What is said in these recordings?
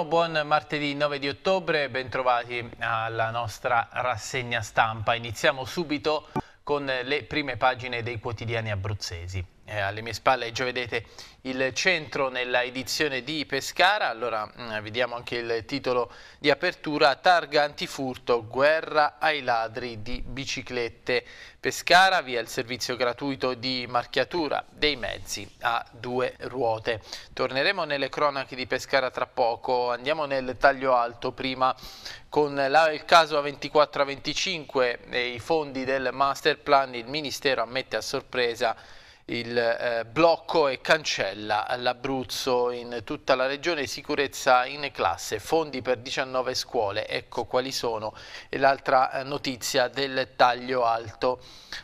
buongiorno, buon martedì 9 di ottobre, bentrovati alla nostra rassegna stampa. Iniziamo subito con le prime pagine dei quotidiani abruzzesi. Eh, alle mie spalle già vedete il centro nella edizione di Pescara, allora mh, mm, vediamo anche il titolo di apertura, targa antifurto, guerra ai ladri di biciclette. Pescara via il servizio gratuito di marchiatura dei mezzi a due ruote. Torneremo nelle cronache di Pescara tra poco, andiamo nel taglio alto prima con la, il caso A24-25 e i fondi del master plan, il Ministero ammette a sorpresa il eh, blocco e cancella l'Abruzzo in tutta la regione, sicurezza in classe, fondi per 19 scuole, ecco quali sono eh, l'altra eh, notizia del taglio alto.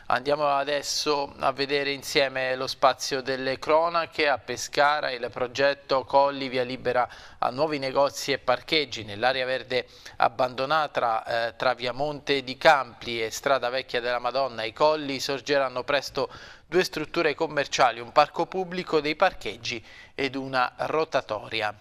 Andiamo adesso a vedere insieme lo spazio delle cronache a Pescara, il progetto Colli via libera a nuovi negozi e parcheggi nell'area verde abbandonata eh, tra Viamonte di Campli e Strada Vecchia della Madonna, i Colli sorgeranno presto due strutture commerciali, un parco pubblico, dei parcheggi ed una rotatoria.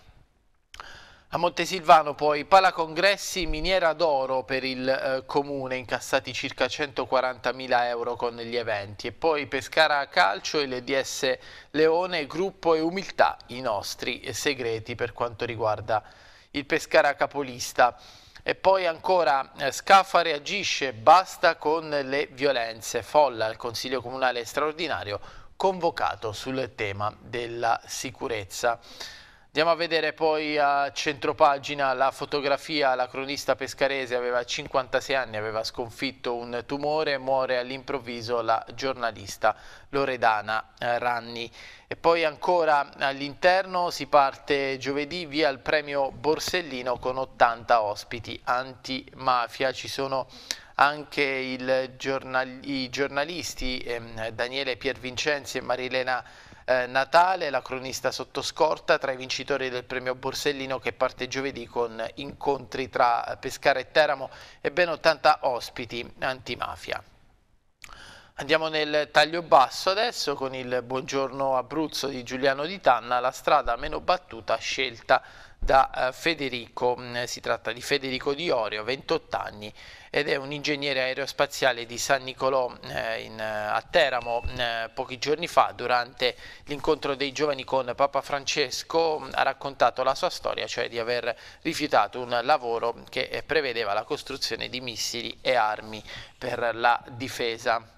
A Montesilvano poi Pala Congressi miniera d'oro per il eh, comune, incassati circa 140.000 euro con gli eventi e poi Pescara Calcio, LDS Leone, Gruppo e Umiltà, i nostri segreti per quanto riguarda il Pescara Capolista. E poi ancora eh, Scaffa reagisce, basta con le violenze, folla il Consiglio Comunale straordinario convocato sul tema della sicurezza. Andiamo a vedere poi a centropagina la fotografia, la cronista pescarese aveva 56 anni, aveva sconfitto un tumore, muore all'improvviso la giornalista Loredana eh, Ranni. E poi ancora all'interno si parte giovedì via il premio Borsellino con 80 ospiti antimafia, ci sono anche giornal i giornalisti eh, Daniele Piervincenzi e Marilena eh, Natale, la cronista sottoscorta tra i vincitori del premio Borsellino che parte giovedì con incontri tra Pescara e Teramo e ben 80 ospiti antimafia. Andiamo nel taglio basso adesso con il buongiorno Abruzzo di Giuliano Di Tanna, la strada meno battuta scelta da eh, Federico, mm, si tratta di Federico Di Orio, 28 anni ed è un ingegnere aerospaziale di San Nicolò eh, in, eh, a Teramo mm, pochi giorni fa durante l'incontro dei giovani con Papa Francesco mm, ha raccontato la sua storia cioè di aver rifiutato un lavoro che prevedeva la costruzione di missili e armi per la difesa.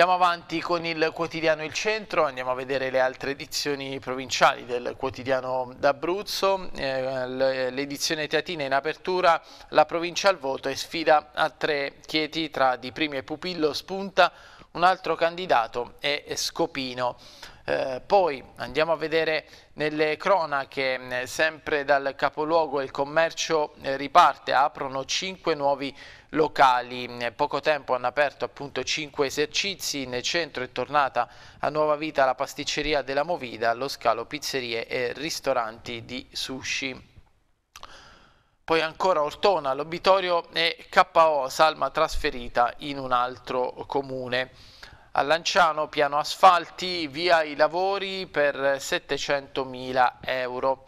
Andiamo avanti con il quotidiano Il Centro, andiamo a vedere le altre edizioni provinciali del quotidiano d'Abruzzo, eh, l'edizione teatina in apertura, la provincia al voto e sfida a tre Chieti tra Di Primi e Pupillo, spunta un altro candidato e Scopino. Eh, poi andiamo a vedere nelle cronache, mm, sempre dal capoluogo il commercio eh, riparte, aprono cinque nuovi locali. Mm, poco tempo hanno aperto appunto cinque esercizi, nel centro è tornata a nuova vita la pasticceria della Movida, lo scalo pizzerie e ristoranti di sushi. Poi ancora Ortona, l'obitorio e KO, Salma trasferita in un altro comune. A Lanciano, piano asfalti, via i lavori per 700.000 euro.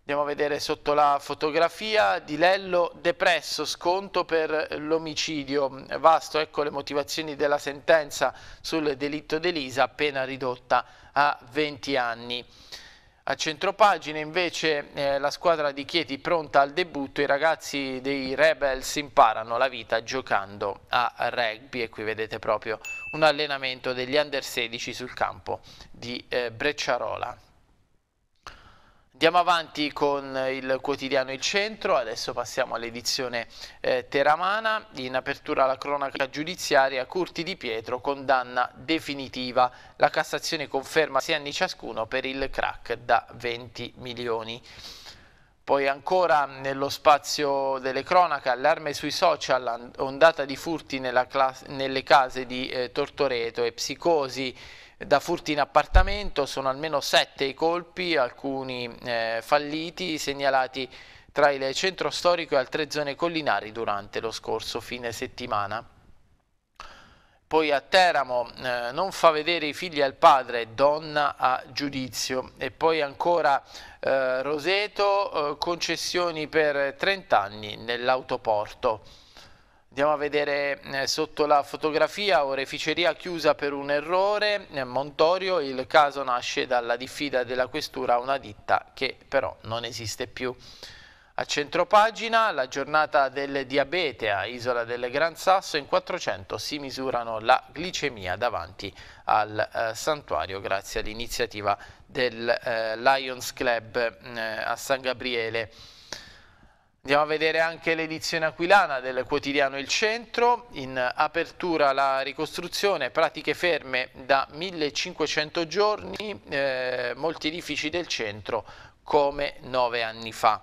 Andiamo a vedere sotto la fotografia di Lello depresso, sconto per l'omicidio. Vasto, ecco le motivazioni della sentenza sul delitto d'Elisa appena ridotta a 20 anni. A centropagina invece eh, la squadra di Chieti pronta al debutto, i ragazzi dei Rebels imparano la vita giocando a rugby e qui vedete proprio un allenamento degli under 16 sul campo di eh, Brecciarola. Andiamo avanti con il quotidiano Il Centro, adesso passiamo all'edizione eh, Teramana. In apertura alla cronaca giudiziaria, Curti di Pietro condanna definitiva. La Cassazione conferma 6 anni ciascuno per il crack da 20 milioni. Poi ancora nello spazio delle cronache, allarme sui social, ondata di furti nelle case di eh, Tortoreto e psicosi da furti in appartamento, sono almeno sette i colpi, alcuni eh, falliti, segnalati tra il centro storico e altre zone collinari durante lo scorso fine settimana. Poi a Teramo eh, non fa vedere i figli al padre, donna a giudizio. E poi ancora eh, Roseto, eh, concessioni per 30 anni nell'autoporto. Andiamo a vedere eh, sotto la fotografia, oreficeria chiusa per un errore, eh, Montorio, il caso nasce dalla diffida della questura a una ditta che però non esiste più. A centropagina la giornata del diabete a Isola del Gran Sasso, in 400 si misurano la glicemia davanti al eh, santuario grazie all'iniziativa del eh, Lions Club mm, eh, a San Gabriele. Andiamo a vedere anche l'edizione aquilana del quotidiano Il Centro, in apertura la ricostruzione, pratiche ferme da 1500 giorni, eh, molti edifici del centro come nove anni fa.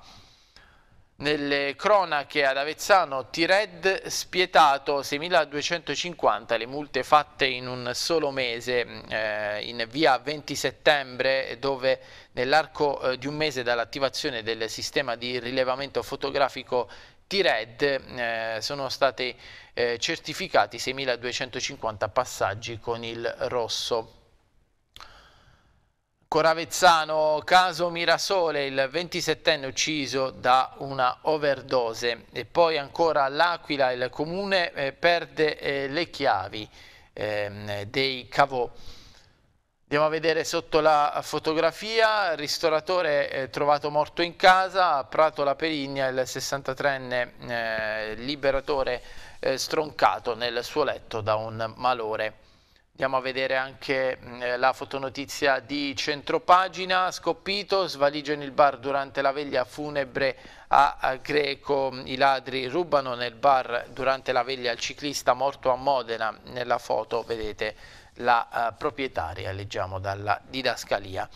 Nelle cronache ad Avezzano, T-Red spietato 6.250 le multe fatte in un solo mese mm, eh, in via 20 settembre dove nell'arco eh, di un mese dall'attivazione del sistema di rilevamento fotografico T-Red mm, eh, sono stati eh, certificati 6.250 passaggi con il rosso. Coravezzano, caso Mirasole, il 27enne ucciso da una overdose. E poi ancora l'Aquila, il comune eh, perde eh, le chiavi eh, dei cavò. Andiamo a vedere sotto la fotografia, ristoratore trovato morto in casa, a Prato La Perigna, il 63enne eh, liberatore eh, stroncato nel suo letto da un malore. Andiamo a vedere anche eh, la fotonotizia di centropagina. Scoppito, svaligia nel bar durante la veglia funebre a, Greco. I ladri rubano nel bar durante la veglia al ciclista morto a Modena. Nella foto vedete la eh, proprietaria, leggiamo dalla didascalia.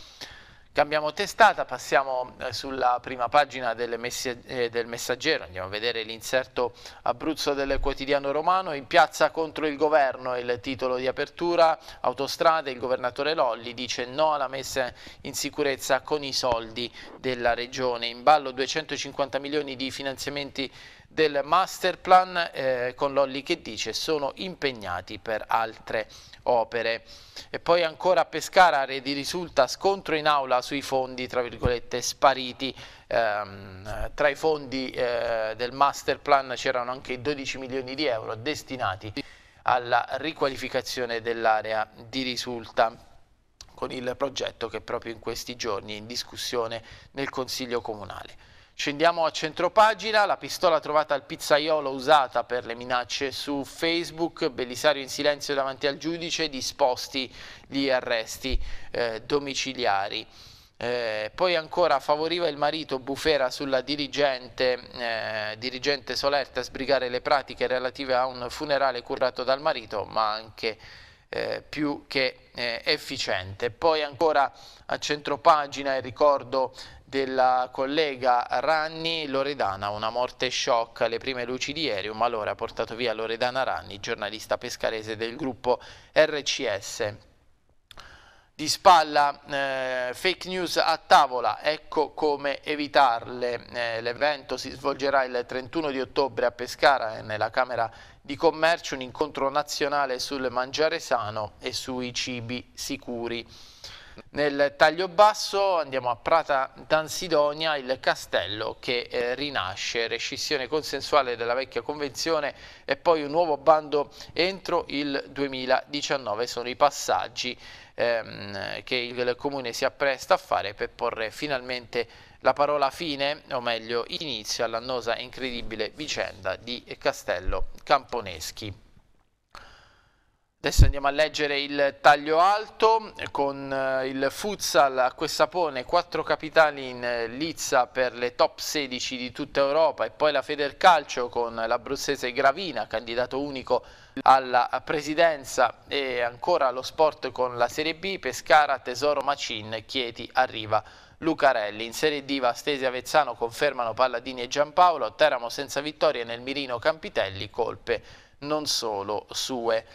Cambiamo testata, passiamo eh, sulla prima pagina eh, del, messaggero, andiamo a vedere l'inserto Abruzzo del quotidiano romano, in piazza contro il governo, il titolo di apertura, autostrade, il governatore Lolli dice no alla messa in sicurezza con i soldi della regione, in ballo 250 milioni di finanziamenti del master plan eh, con Lolli che dice sono impegnati per altre opere. E poi ancora a Pescara Redi risulta scontro in aula sui fondi tra virgolette spariti. Ehm, tra i fondi eh, del master plan c'erano anche 12 milioni di euro destinati alla riqualificazione dell'area di risulta con il progetto che proprio in questi giorni è in discussione nel Consiglio Comunale. Scendiamo a centropagina, la pistola trovata al pizzaiolo usata per le minacce su Facebook, Belisario in silenzio davanti al giudice, disposti gli arresti eh, domiciliari. Eh, poi ancora favoriva il marito Bufera sulla dirigente, eh, dirigente Solerte a sbrigare le pratiche relative a un funerale curato dal marito, ma anche eh, più che eh, efficiente. Poi ancora a centropagina il ricordo della collega Ranni Loredana, una morte shock alle prime luci di ieri, un malore ha portato via Loredana Ranni, giornalista pescarese del gruppo RCS. Di spalla eh, fake news a tavola, ecco come evitarle. Eh, L'evento si svolgerà il 31 di ottobre a Pescara eh, nella Camera di Commercio, un incontro nazionale sul mangiare sano e sui cibi sicuri. Nel taglio basso andiamo a Prata d'Ansidonia, il castello che eh, rinasce, rescissione consensuale della vecchia convenzione e poi un nuovo bando entro il 2019 sono i passaggi ehm, che il comune si appresta a fare per porre finalmente la parola fine, o meglio inizio all'annosa e incredibile vicenda di Castello Camponeschi. Adesso andiamo a leggere il taglio alto con eh, il futsal a Quessapone, quattro capitali in eh, lizza per le top 16 di tutta Europa e poi la Federcalcio con l'abruzzese Gravina, candidato unico alla presidenza e ancora lo sport con la Serie B, Pescara, Tesoro, Macin, Chieti, Arriva, Lucarelli. In Serie D Vastesi Avezzano confermano Palladini e Giampaolo, Teramo senza vittorie nel mirino Campitelli, colpe non solo sue.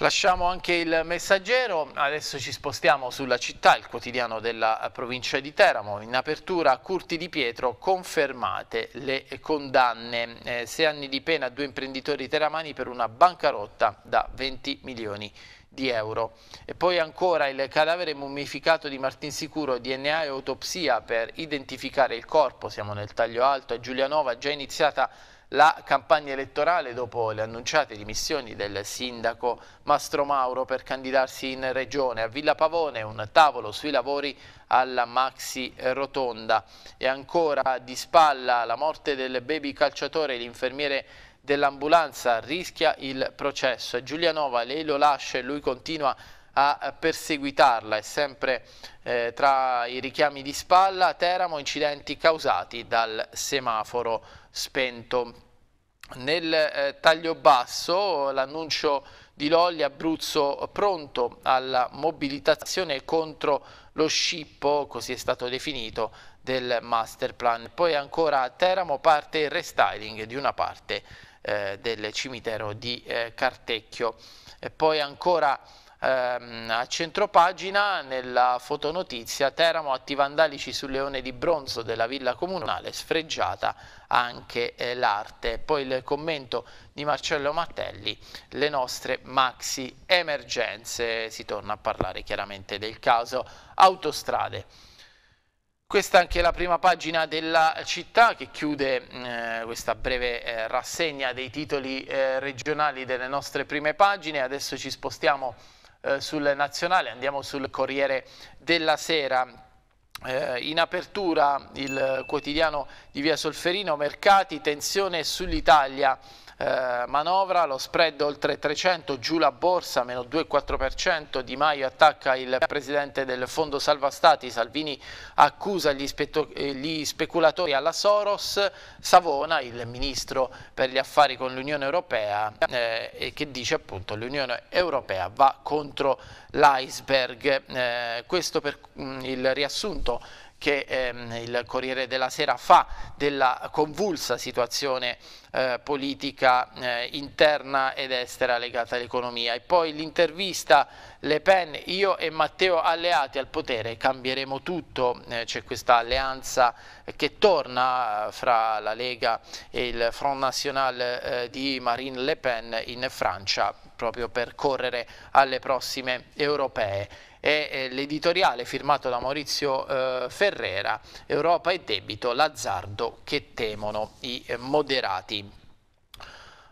Lasciamo anche il messaggero, adesso ci spostiamo sulla città, il quotidiano della eh, provincia di Teramo. In apertura Curti di Pietro confermate le condanne. Eh, sei anni di pena a due imprenditori teramani per una bancarotta da 20 milioni di euro. E poi ancora il cadavere mummificato di Martin Sicuro, DNA e autopsia per identificare il corpo. Siamo nel taglio alto a Giulianova, già iniziata la la campagna elettorale dopo le annunciate dimissioni del sindaco Mastro Mauro per candidarsi in regione. A Villa Pavone un tavolo sui lavori alla maxi rotonda e ancora di spalla la morte del baby calciatore, l'infermiere dell'ambulanza rischia il processo. Giulianova lei lo lascia e lui continua a a perseguitarla e sempre eh, tra i richiami di spalla Teramo incidenti causati dal semaforo spento. Nel eh, taglio basso l'annuncio di Lolli Abruzzo pronto alla mobilitazione contro lo scippo, così è stato definito, del master plan. Poi ancora a Teramo parte il restyling di una parte eh, del cimitero di eh, Cartecchio. E poi ancora ehm, a centropagina nella fotonotizia Teramo atti vandalici sul leone di bronzo della villa comunale, sfregiata anche eh, l'arte. Poi il commento di Marcello Mattelli, le nostre maxi emergenze, si torna a parlare chiaramente del caso autostrade. Questa è anche la prima pagina della città che chiude mm, eh, questa breve eh, rassegna dei titoli eh, regionali delle nostre prime pagine. Adesso ci spostiamo eh, sul nazionale, andiamo sul Corriere della Sera. Eh, in apertura il quotidiano di Via Solferino, mercati, tensione sull'Italia eh, manovra, lo spread oltre 300, giù la borsa, meno 2,4%, Di Maio attacca il presidente del Fondo Salva Stati, Salvini accusa gli, eh, gli speculatori alla Soros, Savona, il ministro per gli affari con l'Unione Europea, eh, che dice appunto l'Unione Europea va contro l'iceberg. Eh, questo per mh, mm, il riassunto che ehm, il Corriere della Sera fa della convulsa situazione eh, politica eh, interna ed estera legata all'economia. E poi l'intervista Le Pen, io e Matteo alleati al potere, cambieremo tutto, eh, c'è questa alleanza che torna eh, fra la Lega e il Front National eh, di Marine Le Pen in Francia proprio per correre alle prossime europee e eh, l'editoriale firmato da Maurizio eh, Ferrera, Europa e debito, l'azzardo che temono i moderati.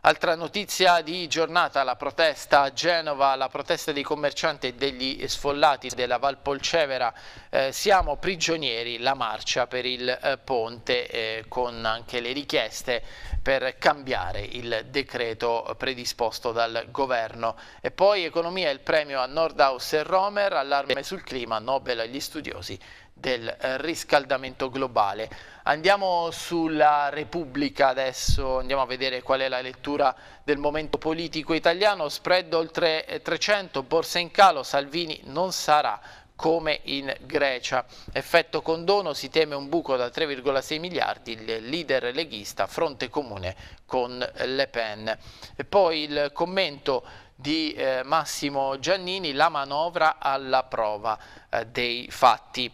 Altra notizia di giornata, la protesta a Genova, la protesta dei commercianti e degli sfollati della Valpolcevera. Eh, siamo prigionieri, la marcia per il eh, ponte eh, con anche le richieste per cambiare il decreto predisposto dal governo. E poi economia, il premio a Nordhaus e Romer, allarme sul clima, Nobel agli studiosi del eh, riscaldamento globale. Andiamo sulla Repubblica adesso, andiamo a vedere qual è la lettura del momento politico italiano. Spread oltre 300, eh, borsa in calo, Salvini non sarà come in Grecia. Effetto condono, si teme un buco da 3,6 miliardi, il leader leghista, fronte comune con Le Pen. E poi il commento di eh, Massimo Giannini, la manovra alla prova eh, dei fatti.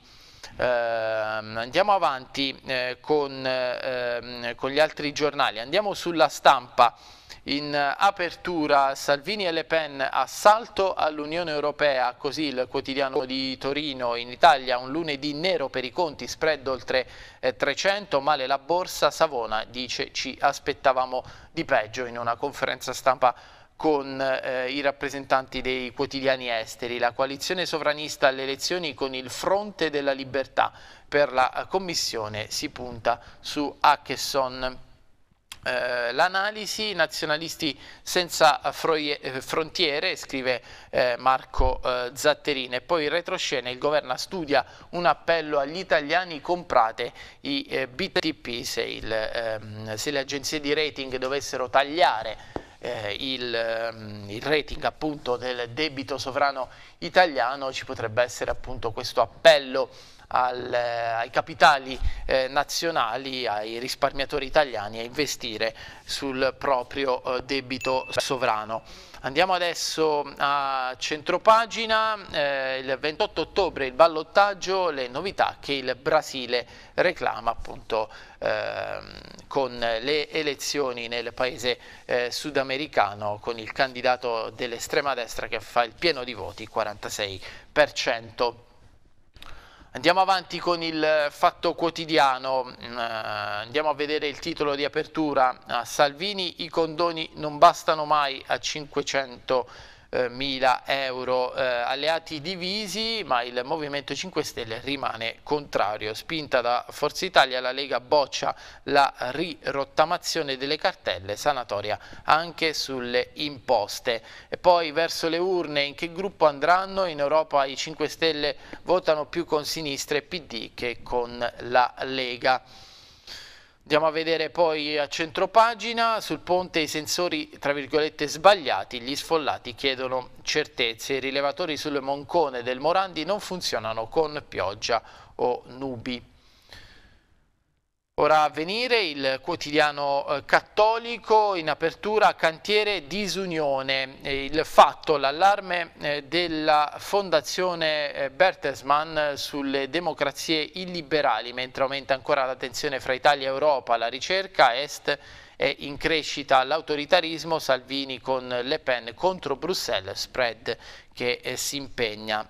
Ehm, andiamo avanti eh, con, ehm, con gli altri giornali, andiamo sulla stampa. In apertura Salvini e Le Pen assalto all'Unione Europea, così il quotidiano di Torino in Italia, un lunedì nero per i conti, spread oltre 300, eh, male la borsa, Savona dice ci aspettavamo di peggio in una conferenza stampa con eh, i rappresentanti dei quotidiani esteri, la coalizione sovranista alle elezioni con il Fronte della Libertà. Per la eh, Commissione si punta su Hackesson. Eh, l'analisi nazionalisti senza eh, frontiere, scrive Marco Zatterini. E poi in retroscena il governo studia un appello agli italiani comprate i BTP se, il, ehm, se le agenzie di rating dovessero tagliare eh, il, ehm, il, rating appunto del debito sovrano italiano ci potrebbe essere appunto questo appello al, eh, ai capitali eh, nazionali, ai risparmiatori italiani a investire sul proprio eh, debito sovrano. Andiamo adesso a centropagina, eh, il 28 ottobre il ballottaggio, le novità che il Brasile reclama appunto eh, con le elezioni nel paese eh, sudamericano con il candidato dell'estrema destra che fa il pieno di voti, 46%. Andiamo avanti con il fatto quotidiano, mm, eh, andiamo a vedere il titolo di apertura, Salvini i condoni non bastano mai a 500 mila euro eh, alleati divisi ma il Movimento 5 Stelle rimane contrario spinta da Forza Italia la Lega boccia la rirottamazione delle cartelle sanatoria anche sulle imposte e poi verso le urne in che gruppo andranno in Europa i 5 Stelle votano più con sinistra e PD che con la Lega Andiamo a vedere poi a centropagina, sul ponte i sensori tra virgolette sbagliati, gli sfollati chiedono certezze, i rilevatori sul moncone del Morandi non funzionano con pioggia o nubi. Ora a venire il quotidiano eh, cattolico in apertura cantiere disunione, eh, il fatto, l'allarme eh, della fondazione Bertelsmann sulle democrazie illiberali, mentre aumenta ancora la tensione fra Italia e Europa, la ricerca est è in crescita l'autoritarismo, Salvini con Le Pen contro Bruxelles, spread che si impegna.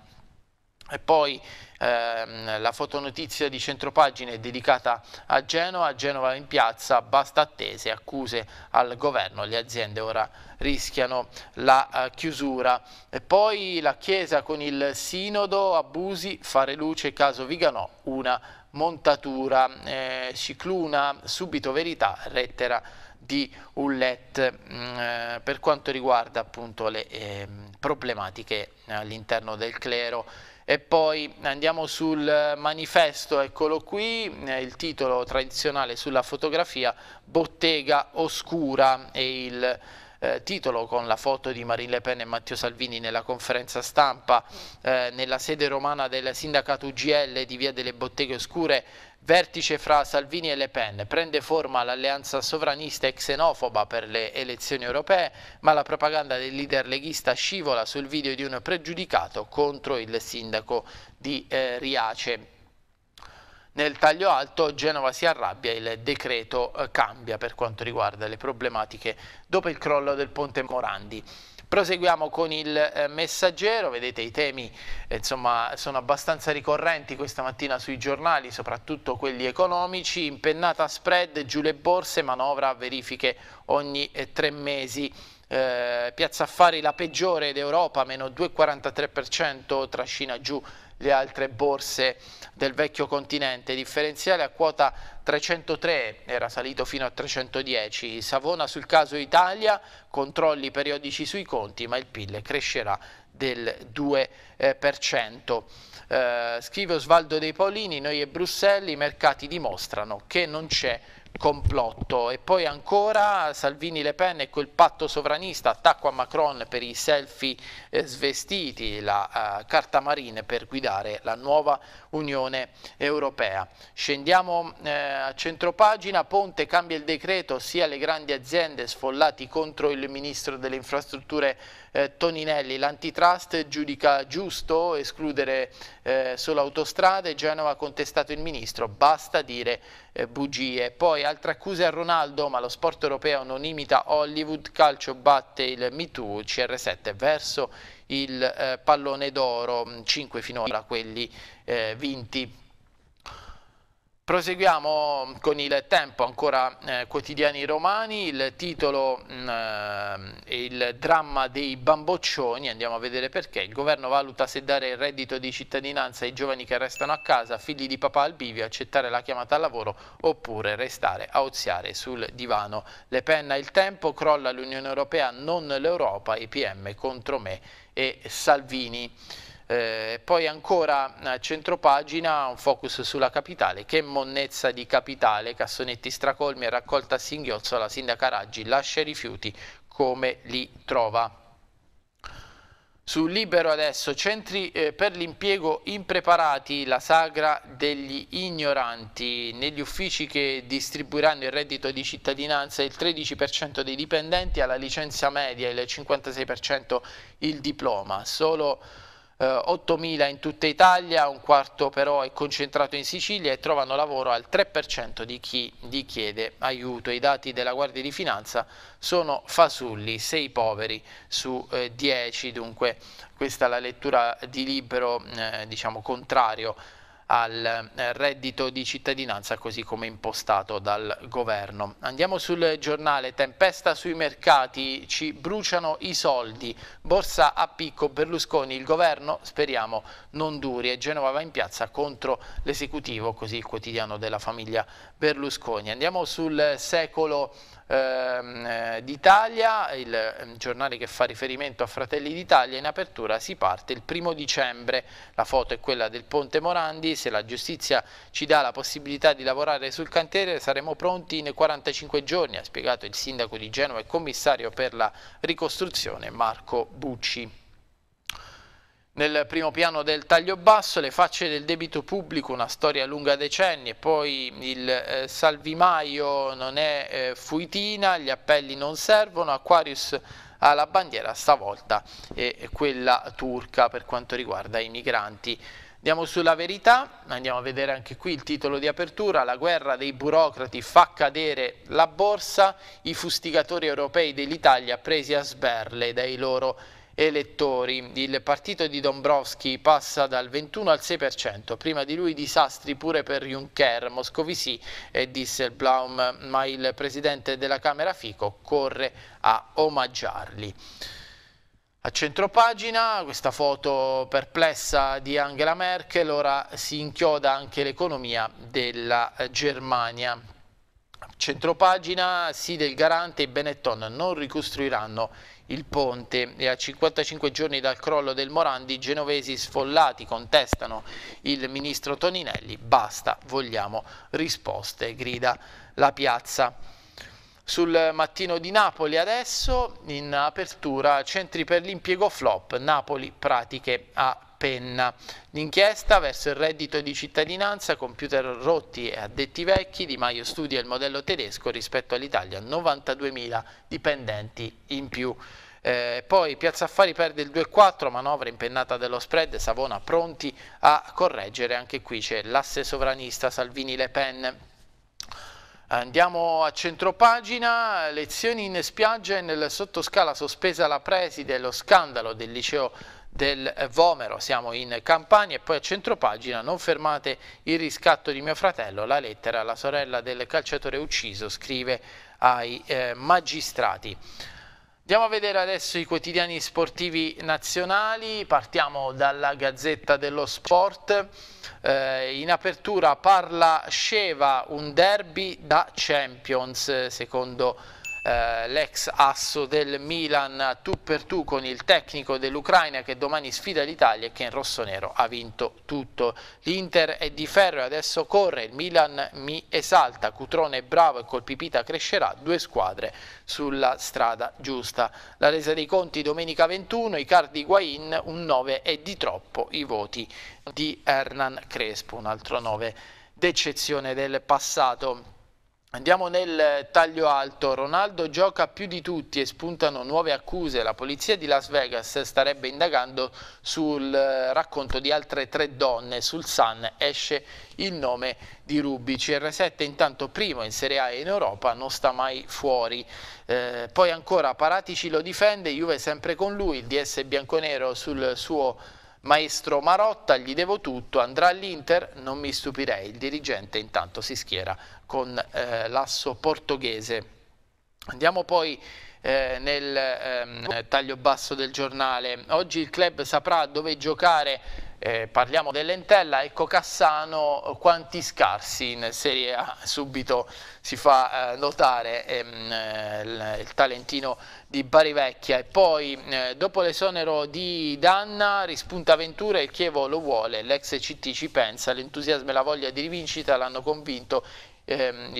E poi Ehm, la fotonotizia di centropagine è dedicata a Genova, Genova in piazza, basta attese, accuse al governo, le aziende ora rischiano la eh, chiusura. E poi la Chiesa con il sinodo, abusi, fare luce, caso Viganò, una montatura, eh, cicluna, subito verità, lettera di Ullet mh, mm, eh, per quanto riguarda appunto le eh, problematiche all'interno del clero. E poi andiamo sul manifesto, eccolo qui, eh, il titolo tradizionale sulla fotografia, Bottega Oscura e il eh, titolo con la foto di Marine Le Pen e Matteo Salvini nella conferenza stampa eh, nella sede romana del sindacato UGL di Via delle Botteghe Oscure Vertice fra Salvini e Le Pen. Prende forma l'alleanza sovranista e xenofoba per le elezioni europee, ma la propaganda del leader leghista scivola sul video di un pregiudicato contro il sindaco di eh, Riace. Nel taglio alto Genova si arrabbia, il decreto eh, cambia per quanto riguarda le problematiche dopo il crollo del ponte Morandi. Proseguiamo con il eh, messaggero, vedete i temi eh, insomma, sono abbastanza ricorrenti questa mattina sui giornali, soprattutto quelli economici, impennata spread, giù le borse, manovra verifiche ogni tre mesi. Eh, Piazza Affari la peggiore d'Europa, meno 2,43%, trascina giù le altre borse del vecchio continente. Differenziale a quota 303, era salito fino a 310. Savona sul caso Italia, controlli periodici sui conti, ma il PIL crescerà del 2%. Eh, eh, scrive Osvaldo Dei Paolini, noi e Bruxelles, i mercati dimostrano che non c'è complotto. E poi ancora Salvini-Le Pen e quel patto sovranista, attacco a Macron per i selfie eh, svestiti, la eh, carta marine per guidare la nuova Unione Europea. Scendiamo eh, a centropagina, Ponte cambia il decreto sia le grandi aziende sfollati contro il Ministro delle Infrastrutture eh, Toninelli, l'antitrust giudica giusto escludere eh, solo autostrade, Genova ha contestato il ministro, basta dire eh, bugie. Poi altre accuse a Ronaldo, ma lo sport europeo non imita Hollywood, calcio batte il MeToo, CR7 verso il eh, pallone d'oro, 5 finora quelli eh, vinti Proseguiamo con il tempo, ancora eh, quotidiani romani, il titolo mh, mm, eh, il dramma dei bamboccioni, andiamo a vedere perché. Il governo valuta se dare il reddito di cittadinanza ai giovani che restano a casa, figli di papà al bivio, accettare la chiamata al lavoro oppure restare a oziare sul divano. Le penna il tempo, crolla l'Unione Europea, non l'Europa, IPM contro me e Salvini. Eh, poi ancora a eh, centropagina un focus sulla capitale, che monnezza di capitale, Cassonetti Stracolmi e raccolta a singhiozzo la sindaca Raggi, lascia i rifiuti come li trova. Sul Libero adesso, centri eh, per l'impiego impreparati, la sagra degli ignoranti, negli uffici che distribuiranno il reddito di cittadinanza il 13% dei dipendenti ha la licenza media e il 56% il diploma, solo 8.000 eh, in tutta Italia, un quarto però è concentrato in Sicilia e trovano lavoro al 3% di chi, gli chiede aiuto. I dati della Guardia di Finanza sono fasulli, 6 poveri su 10, eh, dunque questa è la lettura di libero eh, diciamo, contrario al eh, reddito di cittadinanza così come impostato dal governo. Andiamo sul giornale, tempesta sui mercati, ci bruciano i soldi, borsa a picco, Berlusconi, il governo speriamo non duri e Genova va in piazza contro l'esecutivo, così il quotidiano della famiglia Berlusconi. Andiamo sul secolo Ehm, eh, d'Italia, il ehm, giornale che fa riferimento a Fratelli d'Italia, in apertura si parte il primo dicembre, la foto è quella del Ponte Morandi, se la giustizia ci dà la possibilità di lavorare sul cantiere saremo pronti in 45 giorni, ha spiegato il sindaco di Genova e commissario per la ricostruzione Marco Bucci. Nel primo piano del taglio basso le facce del debito pubblico, una storia lunga decenni, e poi il eh, Salvimaio non è eh, fuitina, gli appelli non servono, Aquarius ha la bandiera stavolta e quella turca per quanto riguarda i migranti. Andiamo sulla verità, andiamo a vedere anche qui il titolo di apertura, la guerra dei burocrati fa cadere la borsa, i fustigatori europei dell'Italia presi a sberle dai loro elettori. Il partito di Dombrovski passa dal 21 al 6%, prima di lui disastri pure per Juncker, Moscovici e eh, Disselblum, ma il presidente della Camera Fico corre a omaggiarli. A centropagina questa foto perplessa di Angela Merkel, ora si inchioda anche l'economia della eh, Germania. Centropagina, sì del garante, i Benetton non ricostruiranno il ponte e a 55 giorni dal crollo del Morandi i genovesi sfollati contestano il ministro Toninelli, basta, vogliamo risposte, grida la piazza. Sul mattino di Napoli adesso in apertura centri per l'impiego flop, Napoli pratiche a penna. L'inchiesta verso il reddito di cittadinanza, computer rotti e addetti vecchi, Di Maio studia il modello tedesco rispetto all'Italia, 92.000 dipendenti in più. Eh, poi Piazza Affari perde il 2-4, manovra impennata dello spread, Savona pronti a correggere, anche qui c'è l'asse sovranista Salvini-Le Pen. Andiamo a centropagina, lezioni in spiaggia e nel sottoscala sospesa la preside, lo scandalo del liceo del Vomero, siamo in Campania e poi a centropagina non fermate il riscatto di mio fratello, la lettera alla sorella del calciatore ucciso scrive ai eh, magistrati. Andiamo a vedere adesso i quotidiani sportivi nazionali, partiamo dalla Gazzetta dello Sport, eh, in apertura parla Sceva, un derby da Champions, secondo eh, l'ex asso del Milan tu per tu con il tecnico dell'Ucraina che domani sfida l'Italia e che in rossonero ha vinto tutto. L'Inter è di ferro e adesso corre, il Milan mi esalta, Cutrone è bravo e col Pipita crescerà, due squadre sulla strada giusta. La resa dei conti domenica 21, i cardi Guain un 9 e di troppo i voti di Hernan Crespo, un altro 9 d'eccezione del passato. Andiamo nel taglio alto, Ronaldo gioca più di tutti e spuntano nuove accuse, la polizia di Las Vegas starebbe indagando sul eh, racconto di altre tre donne, sul Sun esce il nome di Rubi, CR7 intanto primo in Serie A e in Europa non sta mai fuori, eh, poi ancora Paratici lo difende, Juve sempre con lui, il DS bianconero sul suo Maestro Marotta, gli devo tutto, andrà all'Inter? Non mi stupirei. Il dirigente intanto si schiera con eh, l'asso portoghese. Andiamo poi eh, nel ehm, taglio basso del giornale. Oggi il club saprà dove giocare eh, parliamo dell'entella, ecco Cassano quanti scarsi in Serie A, subito si fa eh, notare ehm, eh, il talentino di Barivecchia e poi eh, dopo l'esonero di Danna rispunta Ventura e il Chievo lo vuole, l'ex CT ci pensa, l'entusiasmo e la voglia di rivincita l'hanno convinto Ehm,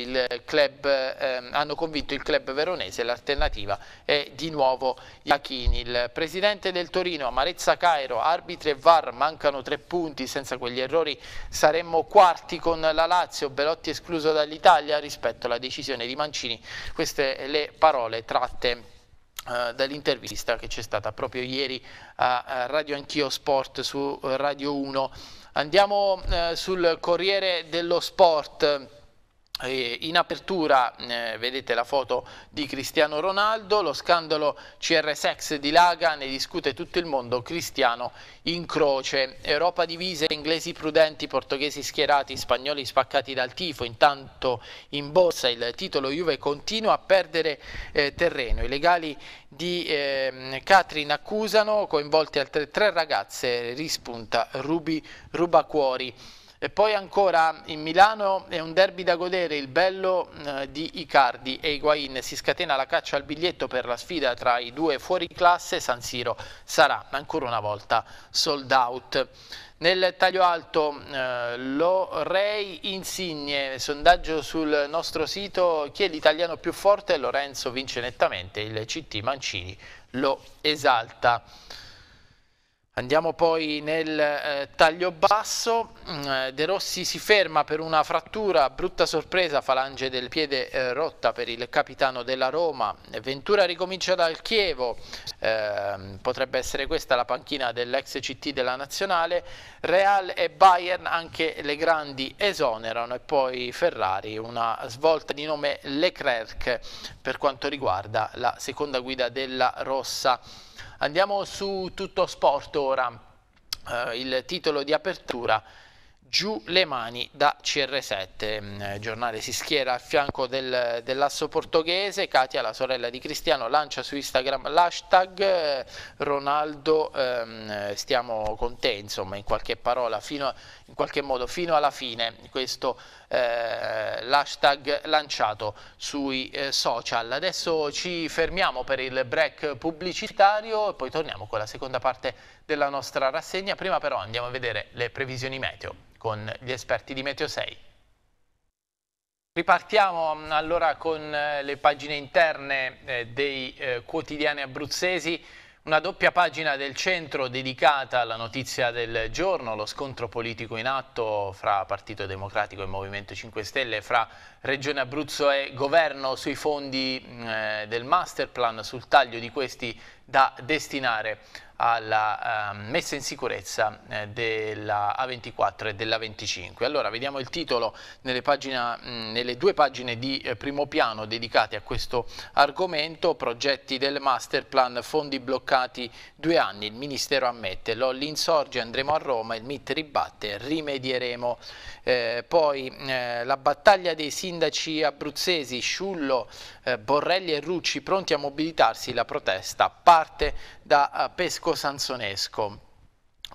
club, ehm, hanno convinto il club veronese, l'alternativa è di nuovo Iachini. Il presidente del Torino, Amarezza Cairo, arbitri e VAR, mancano tre punti, senza quegli errori saremmo quarti con la Lazio, Belotti escluso dall'Italia rispetto alla decisione di Mancini. Queste le parole tratte eh, dall'intervista che c'è stata proprio ieri a Radio Anch'io Sport su Radio 1. Andiamo eh, sul Corriere dello Sport. Eh, in apertura eh, vedete la foto di Cristiano Ronaldo, lo scandalo CRSX dilaga, ne discute tutto il mondo, Cristiano in croce, Europa divisa, inglesi prudenti, portoghesi schierati, spagnoli spaccati dal tifo, intanto in borsa il titolo Juve continua a perdere eh, terreno, i legali di eh, Katrin accusano, coinvolte altre tre ragazze, rispunta Rubi Rubacuori. E poi ancora in Milano è un derby da godere, il bello eh, di Icardi e Higuain. Si scatena la caccia al biglietto per la sfida tra i due fuori classe. San Siro sarà ancora una volta sold out. Nel taglio alto eh, lo Rei Insigne, sondaggio sul nostro sito, chi è l'italiano più forte? Lorenzo vince nettamente, il CT Mancini lo esalta. Andiamo poi nel eh, taglio basso, mm, eh, De Rossi si ferma per una frattura, brutta sorpresa, falange del piede eh, rotta per il capitano della Roma, Ventura ricomincia dal Chievo, eh, potrebbe essere questa la panchina dell'ex CT della Nazionale, Real e Bayern anche le grandi esonerano e poi Ferrari, una svolta di nome Leclerc per quanto riguarda la seconda guida della Rossa. Andiamo su tutto sport ora. Uh, il titolo di apertura giù le mani da CR7. Il mm, eh, giornale si schiera al fianco del, dell'asso portoghese. Katia, la sorella di Cristiano, lancia su Instagram l'hashtag eh, Ronaldo ehm, stiamo con te, insomma, in qualche parola, fino, in qualche modo fino alla fine. Questo eh, l'hashtag lanciato sui eh, social. Adesso ci fermiamo per il break pubblicitario e poi torniamo con la seconda parte della nostra rassegna. Prima però andiamo a vedere le previsioni meteo con gli esperti di Meteo 6. Ripartiamo mm, allora con eh, le pagine interne eh, dei eh, quotidiani abruzzesi. Una doppia pagina del centro dedicata alla notizia del giorno, lo scontro politico in atto fra Partito Democratico e Movimento 5 Stelle, fra Regione Abruzzo e Governo sui fondi eh, del Masterplan, sul taglio di questi da destinare alla eh, messa in sicurezza eh, della A24 e della 25. Allora vediamo il titolo nelle, pagina, mh, nelle due pagine di eh, primo piano dedicate a questo argomento, progetti del master plan, fondi bloccati due anni, il Ministero ammette, l'Olli insorge, andremo a Roma, il MIT ribatte, rimedieremo. Eh, poi eh, la battaglia dei sindaci abruzzesi, Sciullo, eh, Borrelli e Rucci pronti a mobilitarsi, la protesta parte da Pesco Borgo Sansonesco.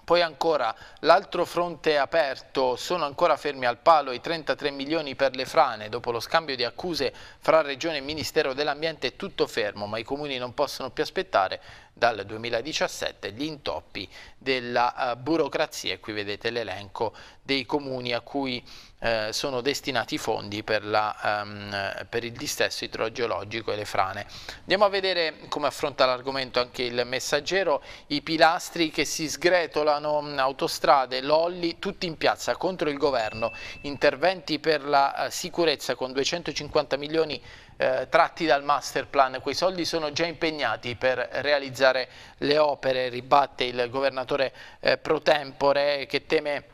Poi ancora l'altro fronte aperto, sono ancora fermi al palo i 33 milioni per le frane, dopo lo scambio di accuse fra Regione e Ministero dell'Ambiente è tutto fermo, ma i comuni non possono più aspettare, dal 2017 gli intoppi della eh, burocrazia e qui vedete l'elenco dei comuni a cui eh, sono destinati i fondi per, la, um, per, il distesso idrogeologico e le frane. Andiamo a vedere come affronta l'argomento anche il messaggero, i pilastri che si sgretolano, mm, autostrade, lolli, tutti in piazza contro il governo, interventi per la eh, sicurezza con 250 milioni di eh, tratti dal master plan, quei soldi sono già impegnati per realizzare le opere, ribatte il governatore eh, pro tempore che teme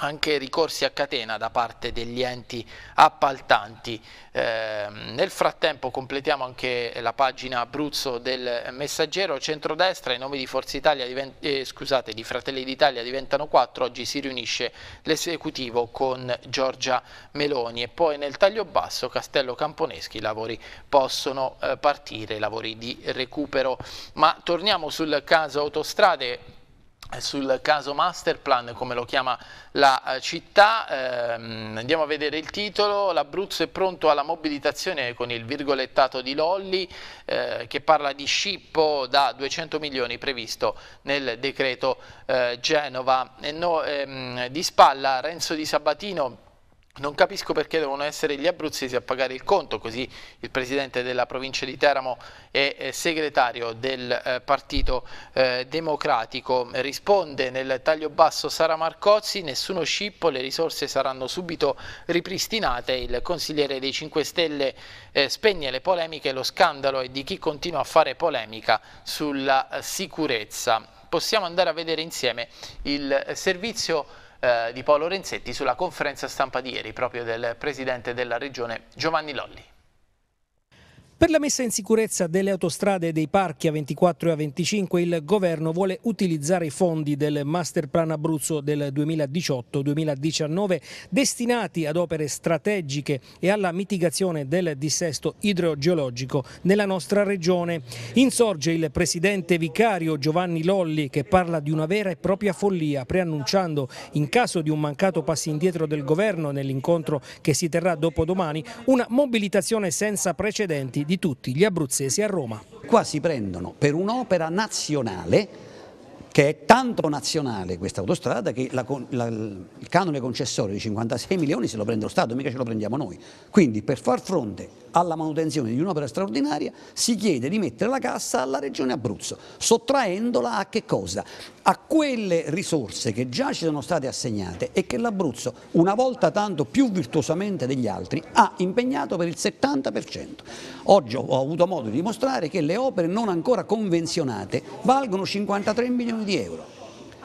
anche ricorsi a catena da parte degli enti appaltanti. Eh, nel frattempo completiamo anche la pagina Abruzzo del Messaggero, centrodestra, i nomi di, Forza Italia eh, scusate, di Fratelli d'Italia diventano quattro, oggi si riunisce l'esecutivo con Giorgia Meloni e poi nel taglio basso Castello Camponeschi i lavori possono eh, partire, i lavori di recupero. Ma torniamo sul caso autostrade, sul caso Masterplan, come lo chiama la eh, città ehm, andiamo a vedere il titolo l'Abruzzo è pronto alla mobilitazione con il virgolettato di Lolli eh, che parla di scippo da 200 milioni previsto nel decreto eh, Genova no, ehm, di spalla Renzo Di Sabatino non capisco perché devono essere gli abruzzesi a pagare il conto, così il presidente della provincia di Teramo e segretario del eh, Partito eh, Democratico risponde nel taglio basso Sara Marcozzi, nessuno scippo, le risorse saranno subito ripristinate, il consigliere dei 5 Stelle eh, spegne le polemiche, lo scandalo è di chi continua a fare polemica sulla sicurezza. Possiamo andare a vedere insieme il servizio eh, di Paolo Renzetti sulla conferenza stampa di ieri proprio del presidente della regione Giovanni Lolli. Per la messa in sicurezza delle autostrade e dei parchi a 24 e a 25 il governo vuole utilizzare i fondi del Master Plan Abruzzo del 2018-2019 destinati ad opere strategiche e alla mitigazione del dissesto idrogeologico nella nostra regione. Insorge il presidente vicario Giovanni Lolli che parla di una vera e propria follia preannunciando in caso di un mancato passo indietro del governo nell'incontro che si terrà dopodomani una mobilitazione senza precedenti di tutti gli abruzzesi a Roma. Qua si prendono per un'opera nazionale che è tanto nazionale questa autostrada che la, la, il canone concessorio di 56 milioni se lo prende lo Stato, mica ce lo prendiamo noi. Quindi per far fronte alla manutenzione di un'opera straordinaria si chiede di mettere la cassa alla Regione Abruzzo, sottraendola a che cosa? a quelle risorse che già ci sono state assegnate e che l'Abruzzo, una volta tanto più virtuosamente degli altri, ha impegnato per il 70%. Oggi ho avuto modo di dimostrare che le opere non ancora convenzionate valgono 53 milioni di euro.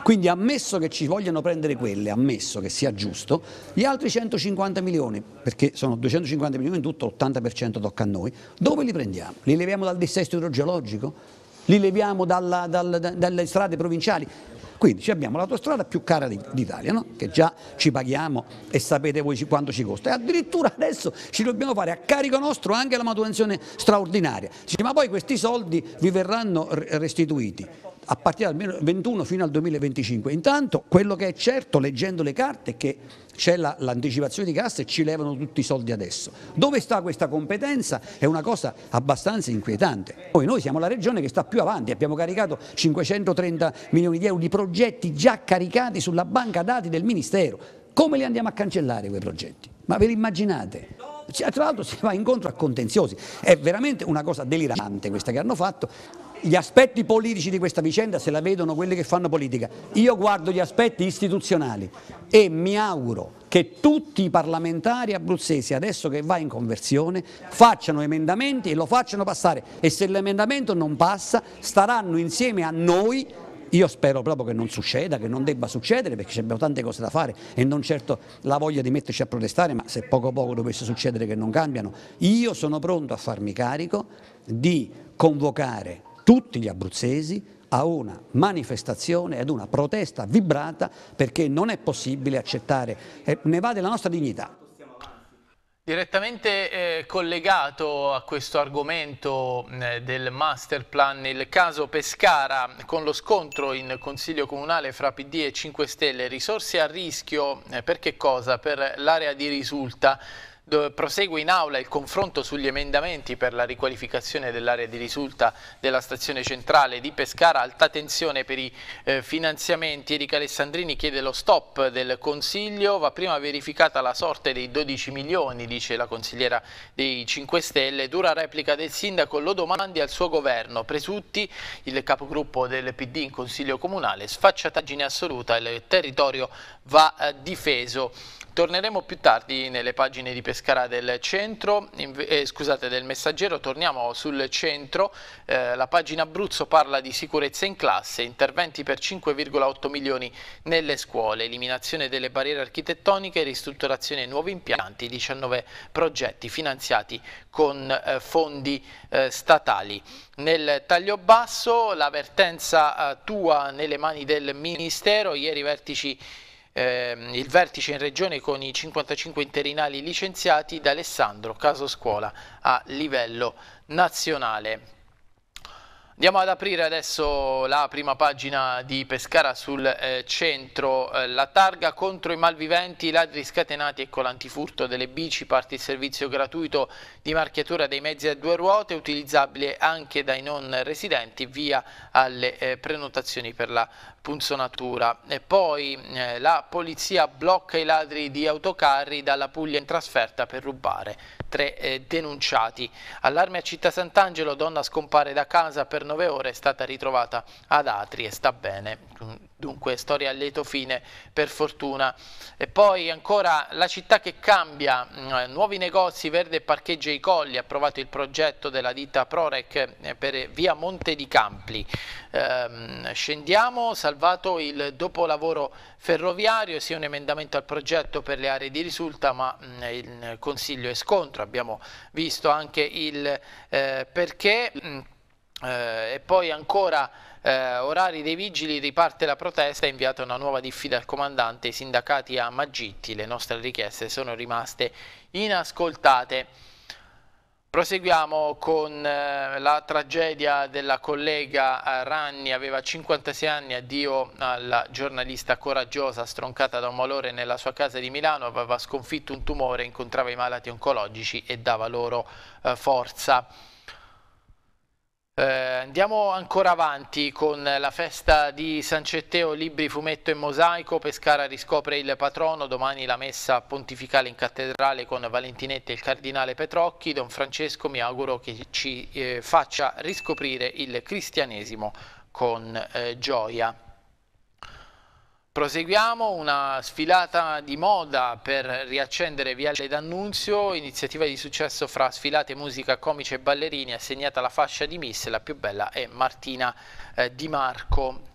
Quindi ammesso che ci vogliano prendere quelle, ammesso che sia giusto, gli altri 150 milioni, perché sono 250 milioni in tutto, l'80% tocca a noi, dove li prendiamo? Li leviamo dal dissesto idrogeologico? li leviamo dalla, dalla, dalle strade provinciali. Quindi abbiamo l'autostrada più cara d'Italia, no? che già ci paghiamo e sapete voi quanto ci costa. E addirittura adesso ci dobbiamo fare a carico nostro anche la manutenzione straordinaria. Dice, ma poi questi soldi vi verranno restituiti a partire dal 2021 fino al 2025. Intanto quello che è certo leggendo le carte è che c'è l'anticipazione di cassa e ci levano tutti i soldi adesso. Dove sta questa competenza? È una cosa abbastanza inquietante. Poi noi siamo la regione che sta più avanti, abbiamo caricato 530 milioni di euro di progetti già caricati sulla banca dati del Ministero. Come li andiamo a cancellare quei progetti? Ma ve li immaginate? Cioè, tra l'altro si va incontro a contenziosi, è veramente una cosa delirante questa che hanno fatto, gli aspetti politici di questa vicenda se la vedono quelli che fanno politica. Io guardo gli aspetti istituzionali e mi auguro che tutti i parlamentari abruzzesi, adesso che va in conversione, facciano emendamenti e lo facciano passare. E se l'emendamento non passa, staranno insieme a noi io spero proprio che non succeda, che non debba succedere, perché abbiamo tante cose da fare e non certo la voglia di metterci a protestare, ma se poco a poco dovesse succedere che non cambiano, io sono pronto a farmi carico di convocare tutti gli abruzzesi a una manifestazione, ad una protesta vibrata perché non è possibile accettare, eh, ne va della nostra dignità. Direttamente eh, collegato a questo argomento mm, eh, del master plan, il caso Pescara con lo scontro in Consiglio Comunale fra PD e 5 Stelle, risorse a rischio eh, per che cosa? Per l'area di risulta prosegue in aula il confronto sugli emendamenti per la riqualificazione dell'area di risulta della stazione centrale di Pescara, alta tensione per i eh, finanziamenti. Erika Alessandrini chiede lo stop del Consiglio, va prima verificata la sorte dei 12 milioni, dice la consigliera dei 5 Stelle, dura replica del sindaco, lo domandi al suo governo. Presutti, il capogruppo del PD in Consiglio Comunale, sfacciataggine assoluta, il territorio va eh, difeso. Torneremo più tardi nelle pagine di Pescara del, centro, eh, scusate, del Messaggero, torniamo sul centro, eh, la pagina Abruzzo parla di sicurezza in classe, interventi per 5,8 milioni nelle scuole, eliminazione delle barriere architettoniche, ristrutturazione e nuovi impianti, 19 progetti finanziati con eh, fondi eh, statali. Nel taglio basso l'avvertenza eh, tua nelle mani del Ministero, ieri vertici ehm, il vertice in regione con i 55 interinali licenziati da Alessandro Caso Scuola a livello nazionale. Andiamo ad aprire adesso la prima pagina di Pescara sul eh, centro, eh, la targa contro i malviventi, i ladri scatenati e con l'antifurto delle bici parte il servizio gratuito di marchiatura dei mezzi a due ruote utilizzabile anche dai non residenti via alle eh, prenotazioni per la punzonatura. E poi eh, la polizia blocca i ladri di autocarri dalla Puglia in trasferta per rubare. Tre eh, denunciati. Allarme a Città Sant'Angelo, donna scompare da casa per nove ore, è stata ritrovata ad Atri e sta bene dunque storia a lieto fine per fortuna. E poi ancora la città che cambia, mm, eh, nuovi negozi, verde e parcheggio ai colli, approvato il progetto della ditta Prorec eh, per via Monte di Campli. Ehm, scendiamo, salvato il dopolavoro ferroviario, sia un emendamento al progetto per le aree di risulta, ma mh, mm, il Consiglio è scontro, abbiamo visto anche il eh, perché. Mh, mm, eh, e poi ancora eh, orari dei vigili riparte la protesta, è inviata una nuova diffida al comandante, i sindacati a Magitti, le nostre richieste sono rimaste inascoltate. Proseguiamo con eh, la tragedia della collega eh, Ranni, aveva 56 anni, addio alla giornalista coraggiosa stroncata da un malore nella sua casa di Milano, aveva sconfitto un tumore, incontrava i malati oncologici e dava loro eh, forza. Eh, andiamo ancora avanti con la festa di San Cetteo, libri, fumetto e mosaico. Pescara riscopre il patrono, domani la messa pontificale in cattedrale con Valentinetti e il cardinale Petrocchi. Don Francesco mi auguro che ci eh, faccia riscoprire il cristianesimo con eh, gioia. Proseguiamo una sfilata di moda per riaccendere Viale d'Annunzio, iniziativa di successo fra sfilate, musica, comici e ballerini, assegnata alla fascia di Miss, la più bella è Martina eh, Di Marco.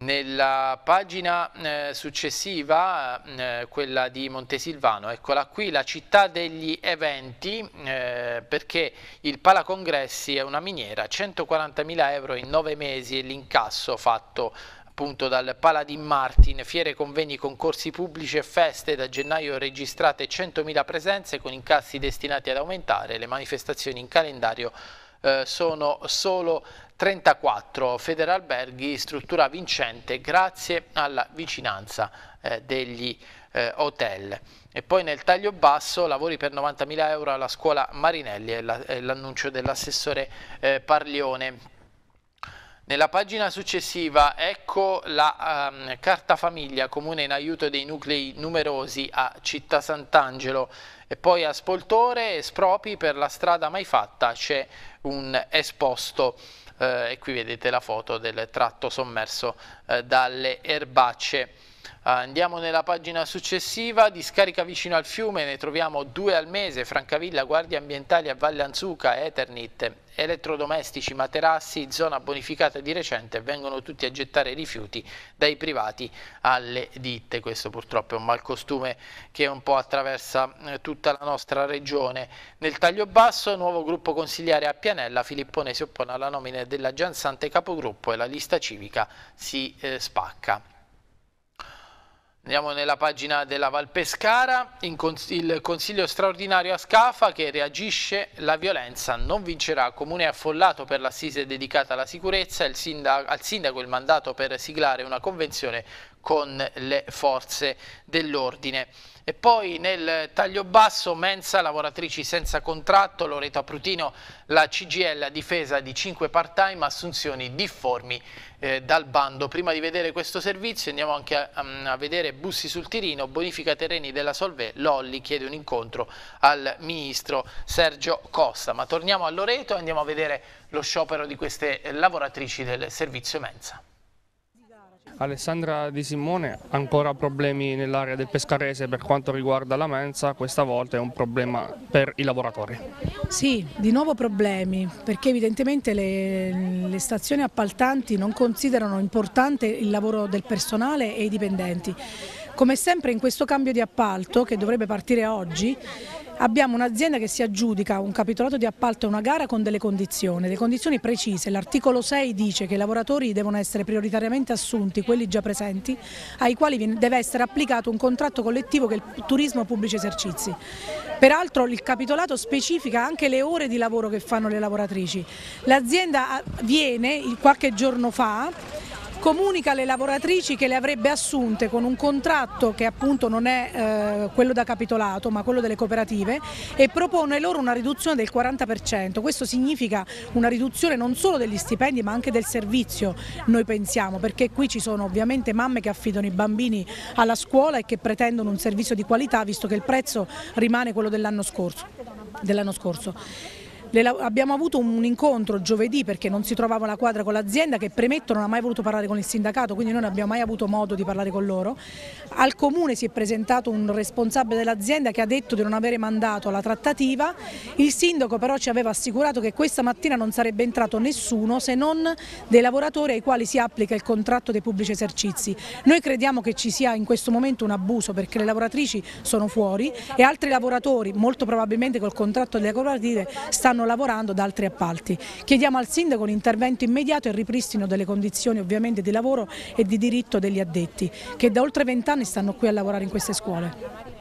Nella pagina eh, successiva, eh, quella di Montesilvano, eccola qui, la città degli eventi, eh, perché il Pala Congressi è una miniera, 140.000 euro in nove mesi e l'incasso fatto appunto dal Paladin Martin, fiere, convegni, concorsi pubblici e feste, da gennaio registrate 100.000 presenze con incassi destinati ad aumentare, le manifestazioni in calendario eh, sono solo 34. Federalberghi, struttura vincente grazie alla vicinanza eh, degli eh, hotel. E poi nel taglio basso lavori per 90.000 euro alla scuola Marinelli, è l'annuncio dell'assessore eh, Parlione. Nella pagina successiva ecco la um, carta famiglia comune in aiuto dei nuclei numerosi a Città Sant'Angelo e poi a Spoltore e Spropi per la strada mai fatta c'è un esposto eh, e qui vedete la foto del tratto sommerso eh, dalle erbacce. Andiamo nella pagina successiva, discarica vicino al fiume, ne troviamo due al mese, Francavilla, Guardie Ambientali a Valle Anzuca, Eternit, elettrodomestici, materassi, zona bonificata di recente, vengono tutti a gettare rifiuti dai privati alle ditte. Questo purtroppo è un malcostume che un po' attraversa eh, tutta la nostra regione. Nel taglio basso, nuovo gruppo consigliare a Pianella, Filippone si oppone alla nomina della Giansante capogruppo e la lista civica si eh, spacca. Andiamo nella pagina della Valpescara, cons il consiglio straordinario a Scafa che reagisce, la violenza non vincerà, comune affollato per l'assise dedicata alla sicurezza, sindaco, al sindaco il mandato per siglare una convenzione con le forze dell'ordine. E poi nel taglio basso Mensa, lavoratrici senza contratto, Loreto Prutino, la CGL a difesa di 5 part-time, assunzioni difformi eh, dal bando. Prima di vedere questo servizio andiamo anche a, a vedere Bussi sul Tirino, bonifica terreni della Solvè, Lolli chiede un incontro al ministro Sergio Costa. Ma torniamo a Loreto e andiamo a vedere lo sciopero di queste eh, lavoratrici del servizio mensa. Alessandra Di Simone ancora problemi nell'area del Pescarese per quanto riguarda la mensa, questa volta è un problema per i lavoratori. Sì, di nuovo problemi perché evidentemente le, le stazioni appaltanti non considerano importante il lavoro del personale e i dipendenti. Come sempre in questo cambio di appalto che dovrebbe partire oggi Abbiamo un'azienda che si aggiudica un capitolato di appalto e una gara con delle condizioni, delle condizioni precise. L'articolo 6 dice che i lavoratori devono essere prioritariamente assunti, quelli già presenti, ai quali deve essere applicato un contratto collettivo che è il turismo pubblici esercizi. Peraltro il capitolato specifica anche le ore di lavoro che fanno le lavoratrici. L'azienda ah, viene qualche giorno fa comunica alle lavoratrici che le avrebbe assunte con un contratto che appunto non è eh, quello da capitolato ma quello delle cooperative e propone loro una riduzione del 40%. Questo significa una riduzione non solo degli stipendi ma anche del servizio, noi pensiamo, perché qui ci sono ovviamente mamme che affidano i bambini alla scuola e che pretendono un servizio di qualità visto che il prezzo rimane quello dell'anno scorso. Dell abbiamo avuto un incontro giovedì perché non si trovava la quadra con l'azienda che premetto non ha mai voluto parlare con il sindacato, quindi non abbiamo mai avuto modo di parlare con loro. Al comune si è presentato un responsabile dell'azienda che ha detto di non avere mandato alla trattativa, il sindaco però ci aveva assicurato che questa mattina non sarebbe entrato nessuno se non dei lavoratori ai quali si applica il contratto dei pubblici esercizi. Noi crediamo che ci sia in questo momento un abuso perché le lavoratrici sono fuori e altri lavoratori molto probabilmente col contratto delle cooperative stanno stanno lavorando da altri appalti. Chiediamo al Sindaco un intervento immediato e il ripristino delle condizioni ovviamente di lavoro e di diritto degli addetti che da oltre vent'anni stanno qui a lavorare in queste scuole.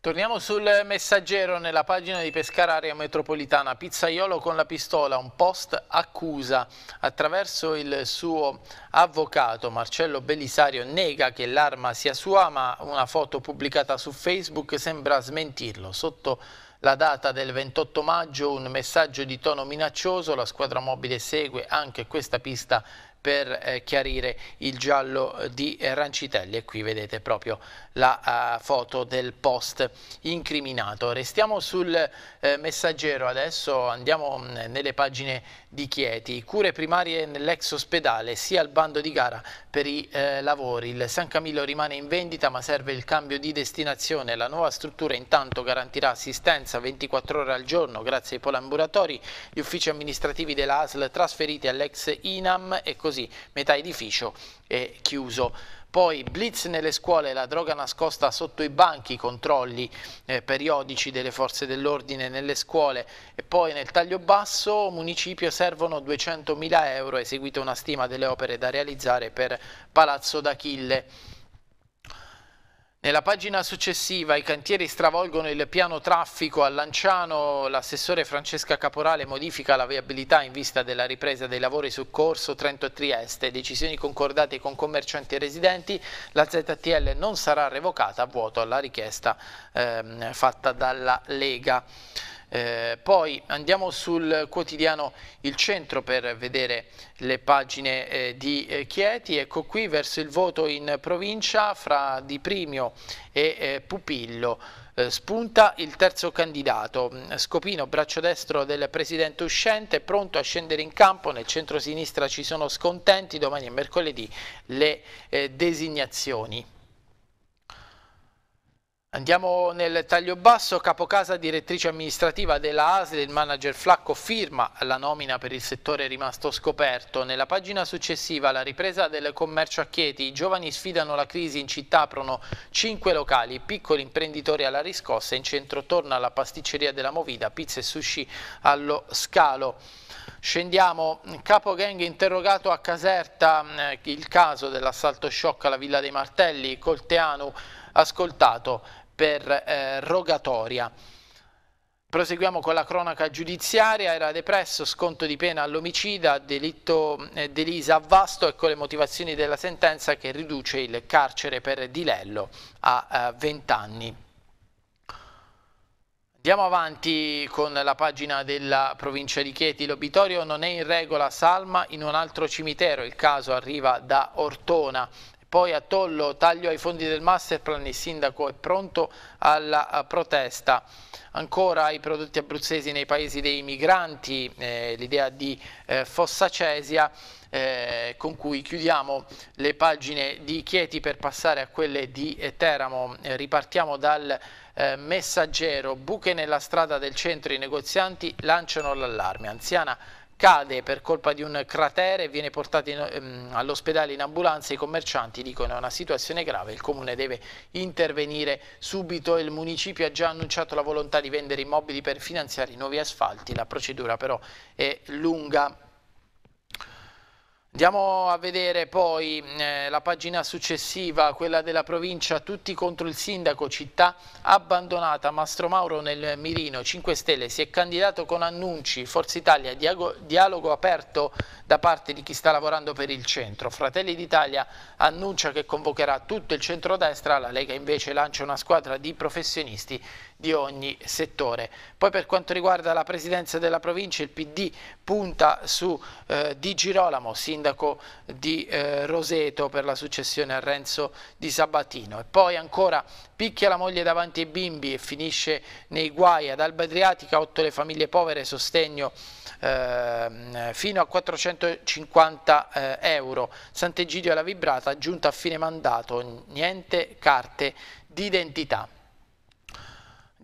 Torniamo sul messaggero nella pagina di Pescara Area Metropolitana. Pizzaiolo con la pistola, un post accusa. Attraverso il suo avvocato Marcello Belisario nega che l'arma sia sua, ma una foto pubblicata su Facebook sembra smentirlo. Sotto la data del 28 maggio, un messaggio di tono minaccioso, la squadra mobile segue anche questa pista per eh, chiarire il giallo eh, di eh, Rancitelli e qui vedete proprio la uh, foto del post incriminato. Restiamo sul uh, messaggero adesso, andiamo mh, mm, nelle pagine di Chieti. Cure primarie nell'ex ospedale, sia al bando di gara per i eh, lavori. Il San Camillo rimane in vendita ma serve il cambio di destinazione. La nuova struttura intanto garantirà assistenza 24 ore al giorno grazie ai polamburatori, gli uffici amministrativi della ASL trasferiti all'ex INAM e così metà edificio è chiuso poi blitz nelle scuole, la droga nascosta sotto i banchi, controlli eh, periodici delle forze dell'ordine nelle scuole e poi nel taglio basso municipio servono 200.000 euro, eseguita una stima delle opere da realizzare per Palazzo d'Achille. Nella pagina successiva i cantieri stravolgono il piano traffico a Lanciano, l'assessore Francesca Caporale modifica la viabilità in vista della ripresa dei lavori su Corso Trento e Trieste, decisioni concordate con commercianti e residenti, la ZTL non sarà revocata vuoto alla richiesta ehm, fatta dalla Lega. Eh, poi andiamo sul quotidiano Il Centro per vedere le pagine eh, di eh, Chieti, ecco qui verso il voto in provincia fra Di Primio e eh, Pupillo. Eh, spunta il terzo candidato, mm, Scopino, braccio destro del presidente uscente, pronto a scendere in campo, nel centro-sinistra ci sono scontenti, domani e mercoledì le eh, designazioni. Andiamo nel taglio basso, capocasa direttrice amministrativa della ASL, il manager Flacco firma la nomina per il settore rimasto scoperto. Nella pagina successiva la ripresa del commercio a Chieti, i giovani sfidano la crisi, in città aprono 5 locali, piccoli imprenditori alla riscossa, in centro torna la pasticceria della Movida, pizza e sushi allo scalo. Scendiamo, capo gang interrogato a Caserta, eh, il caso dell'assalto shock alla Villa dei Martelli, Colteanu ascoltato per eh, rogatoria. Proseguiamo con la cronaca giudiziaria, era depresso sconto di pena all'omicida, delitto eh, Delisa Avvasto e con le motivazioni della sentenza che riduce il carcere per Dilello a eh, 20 anni. Andiamo avanti con la pagina della provincia di Chieti. L'obitorio non è in regola, Salma in un altro cimitero. Il caso arriva da Ortona. Poi a Tollo taglio ai fondi del masterplan, il sindaco è pronto alla eh, protesta. Ancora i prodotti abruzzesi nei paesi dei migranti, eh, l'idea di eh, Fossa Cesia. Eh, con cui chiudiamo le pagine di Chieti per passare a quelle di eh, Teramo. Eh, ripartiamo dal eh, messaggero, buche nella strada del centro, i negozianti lanciano l'allarme. Anziana cade per colpa di un cratere e viene portato in, ehm, all'ospedale in ambulanza. I commercianti dicono è una situazione grave, il comune deve intervenire subito. Il municipio ha già annunciato la volontà di vendere immobili per finanziare i nuovi asfalti, la procedura però è lunga. Andiamo a vedere poi eh, la pagina successiva, quella della provincia, tutti contro il sindaco, città abbandonata, Mastro Mauro nel mirino, 5 Stelle, si è candidato con annunci, Forza Italia, diago, dialogo aperto da parte di chi sta lavorando per il centro, Fratelli d'Italia annuncia che convocherà tutto il centrodestra, la Lega invece lancia una squadra di professionisti di ogni settore. Poi per quanto riguarda la presidenza della provincia, il PD punta su eh, Di Girolamo, sindaco di eh, Roseto per la successione a Renzo Di Sabatino. E poi ancora picchia la moglie davanti ai bimbi e finisce nei guai. Ad Alba Adriatica otto le famiglie povere, sostegno eh, fino a 450 eh, euro. Sant'Egidio alla vibrata, giunta a fine mandato, niente carte d'identità.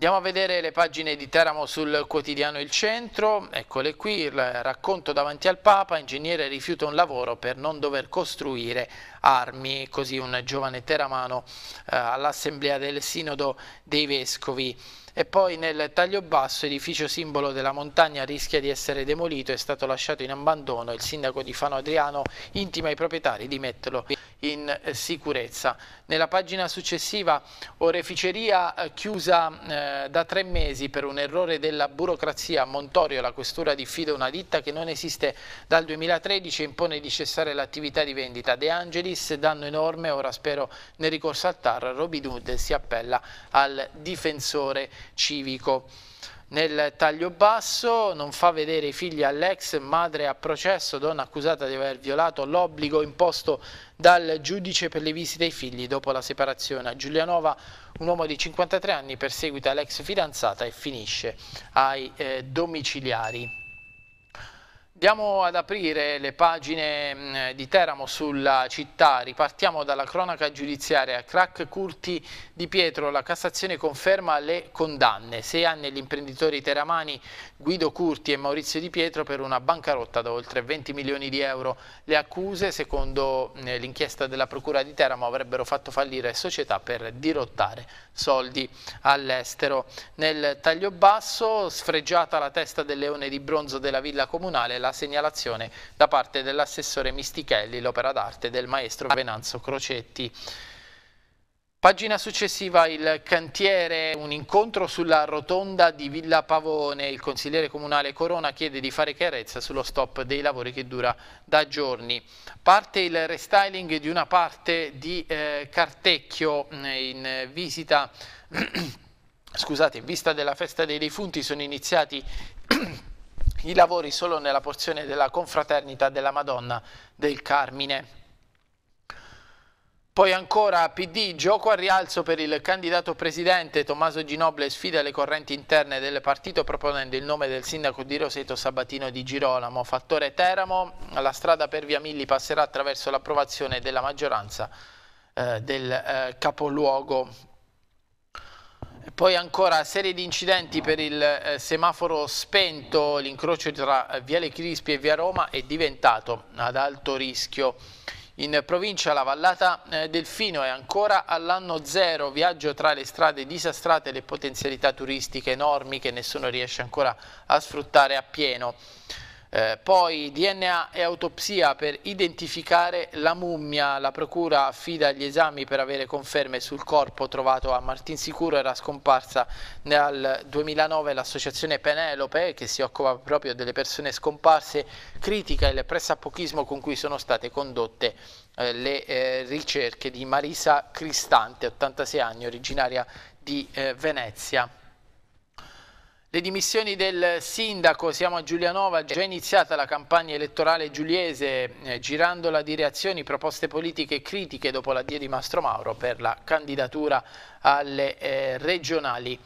Andiamo a vedere le pagine di Teramo sul quotidiano Il Centro, eccole qui, il racconto davanti al Papa, ingegnere rifiuta un lavoro per non dover costruire armi, così un giovane teramano eh, all'assemblea del sinodo dei vescovi. E poi nel taglio basso, edificio simbolo della montagna rischia di essere demolito, è stato lasciato in abbandono, il sindaco di Fano Adriano intima ai proprietari di metterlo in sicurezza. Nella pagina successiva oreficeria eh, chiusa eh, da tre mesi per un errore della burocrazia a Montorio, la questura diffida una ditta che non esiste dal 2013 e impone di cessare l'attività di vendita. De Angelis, danno enorme, ora spero nel ricorso al TAR, Robin Hood si appella al difensore civico nel taglio basso, non fa vedere i figli all'ex, madre a processo, donna accusata di aver violato l'obbligo imposto dal giudice per le visite ai figli dopo dopo la separazione. A Giulianova un uomo di 53 anni perseguita l'ex fidanzata e finisce ai eh, domiciliari. Andiamo ad aprire le pagine mm, di Teramo sulla città, ripartiamo dalla cronaca giudiziaria, crack Curti di Pietro, la Cassazione conferma le condanne, sei anni gli imprenditori teramani Guido Curti e Maurizio Di Pietro per una bancarotta da oltre 20 milioni di euro. Le accuse, secondo eh, l'inchiesta della Procura di Teramo, avrebbero fatto fallire società per dirottare soldi all'estero. Nel taglio basso, sfregiata la testa del leone di bronzo della villa comunale, la segnalazione da parte dell'assessore Mistichelli, l'opera d'arte del maestro Venanzo Crocetti. Pagina successiva il cantiere, un incontro sulla rotonda di Villa Pavone. Il consigliere comunale Corona chiede di fare chiarezza sullo stop dei lavori che dura da giorni. Parte il restyling di una parte di eh, Cartecchio eh, in visita, scusate, in vista della festa dei defunti sono iniziati i lavori solo nella porzione della confraternita della Madonna del Carmine. Poi ancora PD, gioco a rialzo per il candidato presidente Tommaso Ginoble sfida le correnti interne del partito proponendo il nome del sindaco di Roseto Sabatino di Girolamo. Fattore Teramo, la strada per Via Milli passerà attraverso l'approvazione della maggioranza eh, del eh, capoluogo. Poi ancora serie di incidenti per il eh, semaforo spento, l'incrocio tra eh, Viale Crispi e Via Roma è diventato ad alto rischio. In provincia la vallata eh, Delfino è ancora all'anno zero, viaggio tra le strade disastrate e le potenzialità turistiche enormi che nessuno riesce ancora a sfruttare appieno. Eh, poi DNA e autopsia per identificare la mummia. La procura affida gli esami per avere conferme sul corpo trovato a Martinsicuro. Era scomparsa nel 2009 l'associazione Penelope che si occupa proprio delle persone scomparse. Critica il pressapochismo con cui sono state condotte eh, le eh, ricerche di Marisa Cristante, 86 anni, originaria di eh, Venezia. Le dimissioni del sindaco, siamo a Giulianova, già iniziata la campagna elettorale giuliese, eh, girandola di reazioni, proposte politiche e critiche dopo l'addio di Mastro Mauro per la candidatura alle eh, regionali.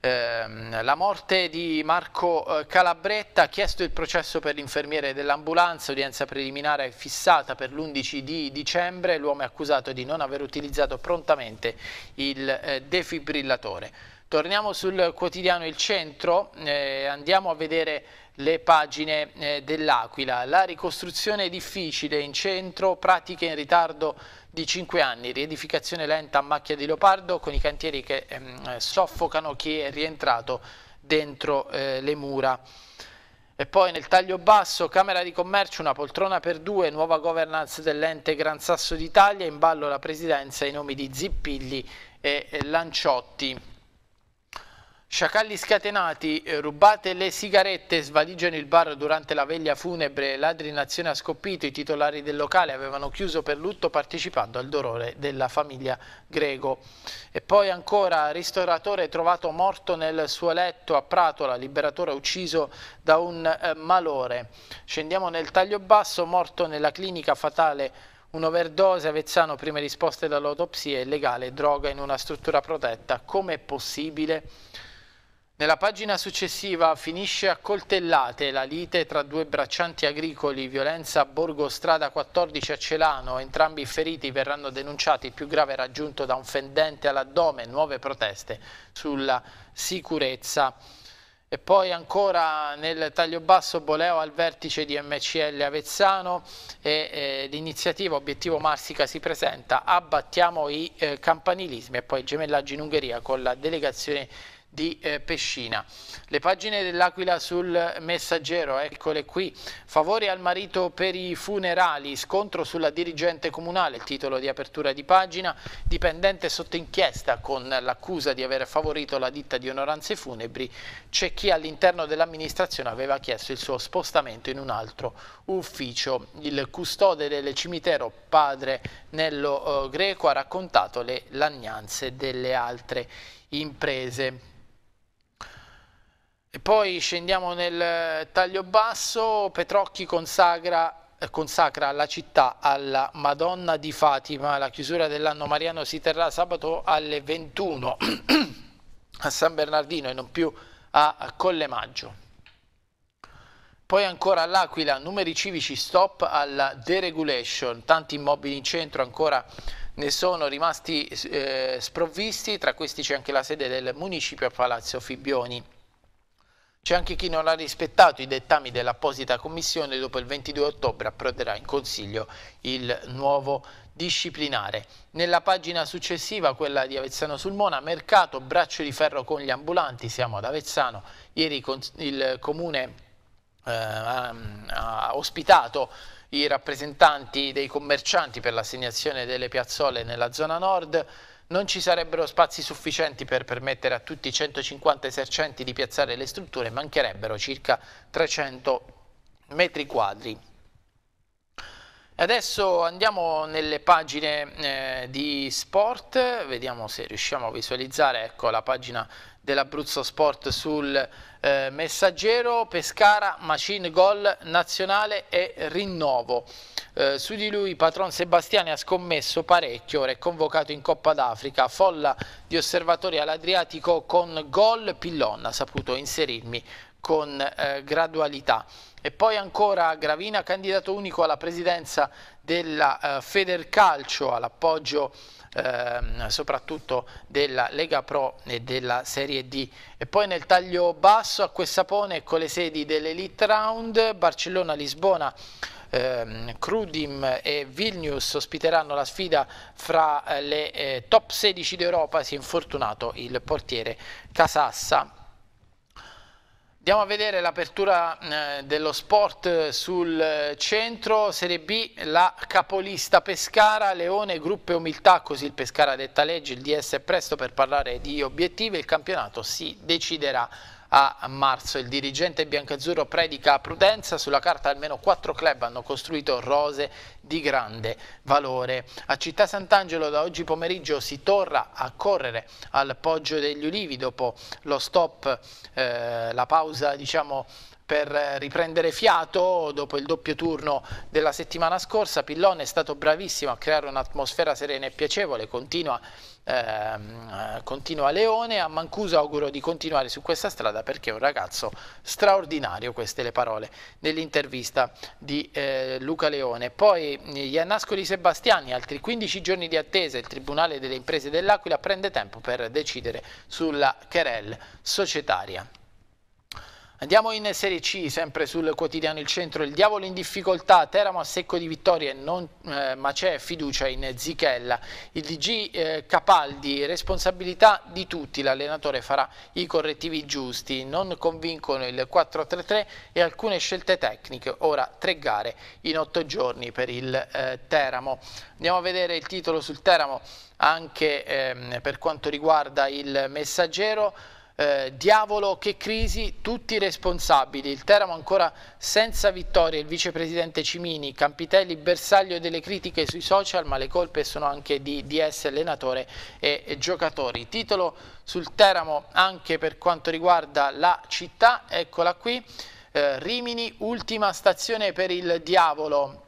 Eh, la morte di Marco eh, Calabretta, chiesto il processo per l'infermiere dell'ambulanza, udienza preliminare è fissata per l'11 di dicembre, l'uomo è accusato di non aver utilizzato prontamente il eh, defibrillatore. Torniamo sul quotidiano Il Centro, eh, andiamo a vedere le pagine eh, dell'Aquila. La ricostruzione è difficile in centro, pratiche in ritardo di 5 anni, riedificazione lenta a macchia di leopardo con i cantieri che ehm, soffocano chi è rientrato dentro eh, le mura. E poi nel taglio basso, Camera di Commercio, una poltrona per due, nuova governance dell'ente Gran Sasso d'Italia, in ballo la presidenza, i nomi di Zippilli e eh, Lanciotti. Sciacalli scatenati, eh, rubate le sigarette, svaligiano il bar durante la veglia funebre, ladri in azione ha Scoppito, i titolari del locale avevano chiuso per lutto partecipando al dolore della famiglia Grego. E poi ancora, ristoratore trovato morto nel suo letto a Pratola, liberatore ucciso da un eh, malore. Scendiamo nel taglio basso, morto nella clinica fatale un'overdose Avezzano, prime risposte dall'autopsia, illegale, droga in una struttura protetta. Com'è possibile? Nella pagina successiva finisce a coltellate la lite tra due braccianti agricoli, violenza a Borgo Strada 14 a Celano, entrambi i feriti verranno denunciati, il più grave raggiunto da un fendente all'addome, nuove proteste sulla sicurezza. E poi ancora nel taglio basso Boleo al vertice di MCL Avezzano e eh, l'iniziativa Obiettivo Marsica si presenta, abbattiamo i eh, campanilismi e poi gemellaggi in Ungheria con la delegazione di di eh, Pescina. Le pagine dell'Aquila sul messaggero, eccole qui. Favore al marito per i funerali, scontro sulla dirigente comunale, il titolo di apertura di pagina, dipendente sotto inchiesta con l'accusa di aver favorito la ditta di onoranze funebri, c'è chi all'interno dell'amministrazione aveva chiesto il suo spostamento in un altro ufficio. Il custode del cimitero padre Nello eh, Greco ha raccontato le lagnanze delle altre imprese. E poi scendiamo nel eh, taglio basso, Petrocchi consacra, eh, consacra la città alla Madonna di Fatima, la chiusura dell'anno mariano si terrà sabato alle 21 a San Bernardino e non più a Colle Maggio. Poi ancora all'Aquila, numeri civici stop alla deregulation, tanti immobili in centro ancora ne sono rimasti eh, sprovvisti, tra questi c'è anche la sede del municipio a Palazzo Fibbioni. C'è anche chi non ha rispettato i dettami dell'apposita commissione dopo il 22 ottobre approderà in Consiglio il nuovo disciplinare. Nella pagina successiva, quella di Avezzano sul Mona, mercato, braccio di ferro con gli ambulanti, siamo ad Avezzano, ieri il comune eh, ha ospitato i rappresentanti dei commercianti per l'assegnazione delle piazzole nella zona nord, non ci sarebbero spazi sufficienti per permettere a tutti i 150 esercenti di piazzare le strutture, mancherebbero circa 300 metri quadri Adesso andiamo nelle pagine eh, di sport, vediamo se riusciamo a visualizzare ecco, la pagina dell'Abruzzo Sport sul eh, messaggero, Pescara, Machine gol, nazionale e rinnovo. Eh, su di lui Patron Sebastiani ha scommesso parecchio, ora è convocato in Coppa d'Africa, folla di osservatori all'Adriatico con gol Pillon, ha saputo inserirmi con eh, gradualità. E poi ancora Gravina, candidato unico alla presidenza della eh, Federcalcio, all'appoggio eh, soprattutto della Lega Pro e della Serie D. E poi nel taglio basso a Questapone ecco le sedi dell'Elite Round, Barcellona, Lisbona, eh, Crudim e Vilnius ospiteranno la sfida fra eh, le eh, top 16 d'Europa, si è infortunato il portiere Casassa Andiamo a vedere l'apertura eh, dello sport sul centro, Serie B, la capolista Pescara, Leone, Gruppe Umiltà, così il Pescara detta legge, il DS è presto per parlare di obiettivi, il campionato si deciderà a marzo. Il dirigente biancazzurro predica prudenza, sulla carta almeno quattro club hanno costruito rose di grande valore. A Città Sant'Angelo da oggi pomeriggio si torna a correre al Poggio degli Ulivi dopo lo stop, eh, la pausa diciamo per riprendere fiato dopo il doppio turno della settimana scorsa. Pillone è stato bravissimo a creare un'atmosfera serena e piacevole, continua, ehm, continua Leone. A Mancuso auguro di continuare su questa strada perché è un ragazzo straordinario, queste le parole dell'intervista di eh, Luca Leone. Poi eh, gli Annascoli Sebastiani, altri 15 giorni di attesa, il Tribunale delle Imprese dell'Aquila prende tempo per decidere sulla querelle societaria. Andiamo in Serie C, sempre sul quotidiano Il Centro, il diavolo in difficoltà, Teramo a secco di vittorie, non, eh, ma c'è fiducia in Zichella. Il DG eh, Capaldi, responsabilità di tutti, l'allenatore farà i correttivi giusti, non convincono il 4-3-3 e alcune scelte tecniche, ora tre gare in otto giorni per il eh, Teramo. Andiamo a vedere il titolo sul Teramo anche ehm, per quanto riguarda il messaggero. Eh, diavolo che crisi, tutti responsabili, il Teramo ancora senza vittoria, il vicepresidente Cimini, Campitelli bersaglio delle critiche sui social ma le colpe sono anche di DS allenatore e, e giocatori. Titolo sul Teramo anche per quanto riguarda la città, eccola qui, eh, Rimini ultima stazione per il diavolo,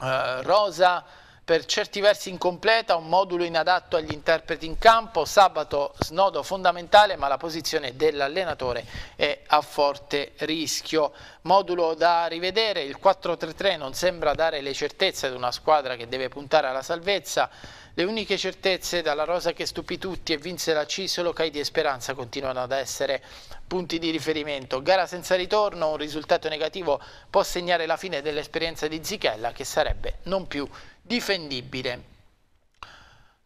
eh, Rosa per certi versi incompleta, un modulo inadatto agli interpreti in campo, sabato snodo fondamentale ma la posizione dell'allenatore è a forte rischio. Modulo da rivedere, il 4-3-3 non sembra dare le certezze ad una squadra che deve puntare alla salvezza, le uniche certezze dalla rosa che stupì tutti e vinse la C solo Caidi e Speranza continuano ad essere punti di riferimento. Gara senza ritorno, un risultato negativo può segnare la fine dell'esperienza di Zichella che sarebbe non più difendibile.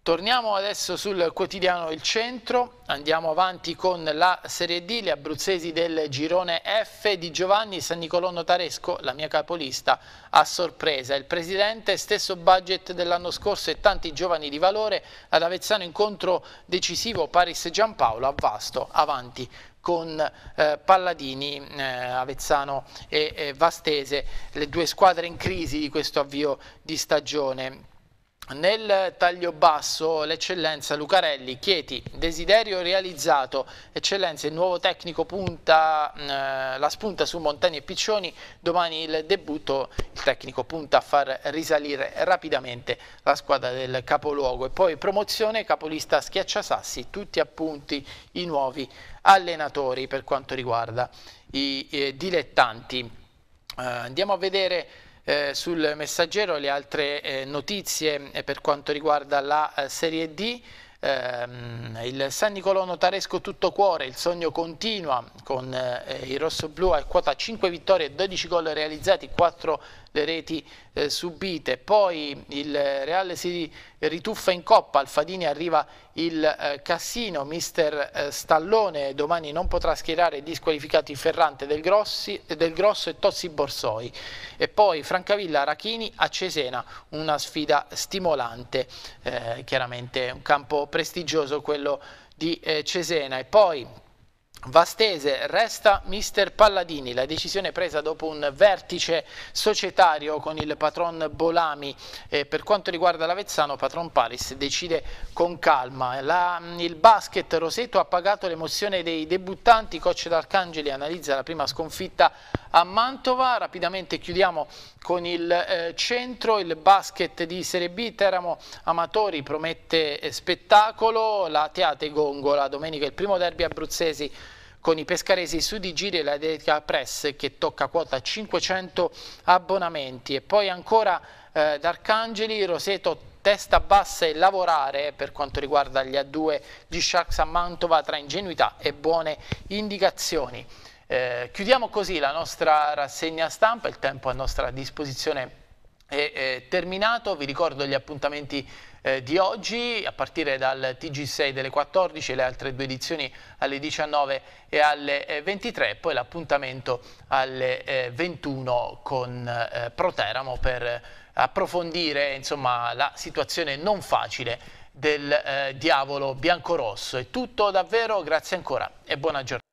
Torniamo adesso sul quotidiano Il Centro, andiamo avanti con la Serie D, le abruzzesi del girone F di Giovanni San Nicolò Notaresco, la mia capolista, a sorpresa. Il presidente, stesso budget dell'anno scorso e tanti giovani di valore, ad Avezzano incontro decisivo Paris Giampaolo a Vasto, avanti con eh, Palladini, eh, Avezzano e, e Vastese, le due squadre in crisi di questo avvio di stagione. Nel taglio basso l'eccellenza Lucarelli, Chieti, desiderio realizzato, eccellenza il nuovo tecnico punta mm, eh, la spunta su Montani e Piccioni, domani il debutto, il tecnico punta a far risalire rapidamente la squadra del capoluogo e poi promozione, capolista schiaccia sassi, tutti appunti i nuovi allenatori per quanto riguarda i eh, dilettanti. Eh, andiamo a vedere eh, sul messaggero le altre eh, notizie eh, per quanto riguarda la eh, Serie D. Ehm, il San Nicolò Notaresco tutto cuore, il sogno continua con i rosso-blu a quota 5 vittorie e 12 gol realizzati, 4 le reti eh, subite. Poi il Real si rituffa in coppa, al Fadini arriva il eh, Cassino, mister eh, Stallone domani non potrà schierare disqualificati Ferrante del, Grossi, del Grosso e Tozzi Borsoi. E poi Francavilla Rachini a Cesena, una sfida stimolante, eh, chiaramente un campo prestigioso quello di eh, Cesena. E poi Vastese resta mister Palladini, la decisione presa dopo un vertice societario con il patron Bolami. Eh, per quanto riguarda l'Avezzano, patron Paris decide con calma. La, il basket Roseto ha pagato l'emozione dei debuttanti, coach d'Arcangeli analizza la prima sconfitta a Mantova. Rapidamente chiudiamo con il eh, centro, il basket di Serie B, Teramo Amatori promette eh, spettacolo, la Teate Gongola, domenica il primo derby abruzzesi con i pescaresi su di giri e la dedica press che tocca quota 500 abbonamenti e poi ancora eh, d'Arcangeli, Roseto testa bassa e lavorare per quanto riguarda gli A2 di Sharks a Mantova tra ingenuità e buone indicazioni. Eh, chiudiamo così la nostra rassegna stampa, il tempo a nostra disposizione è, è eh, terminato, vi ricordo gli appuntamenti eh, di oggi, a partire dal TG6 delle 14, le altre due edizioni alle 19 e alle 23, eh, poi l'appuntamento alle eh, 21 con eh, Proteramo per eh, approfondire insomma, la situazione non facile del eh, diavolo biancorosso. È tutto davvero, grazie ancora e buona giornata.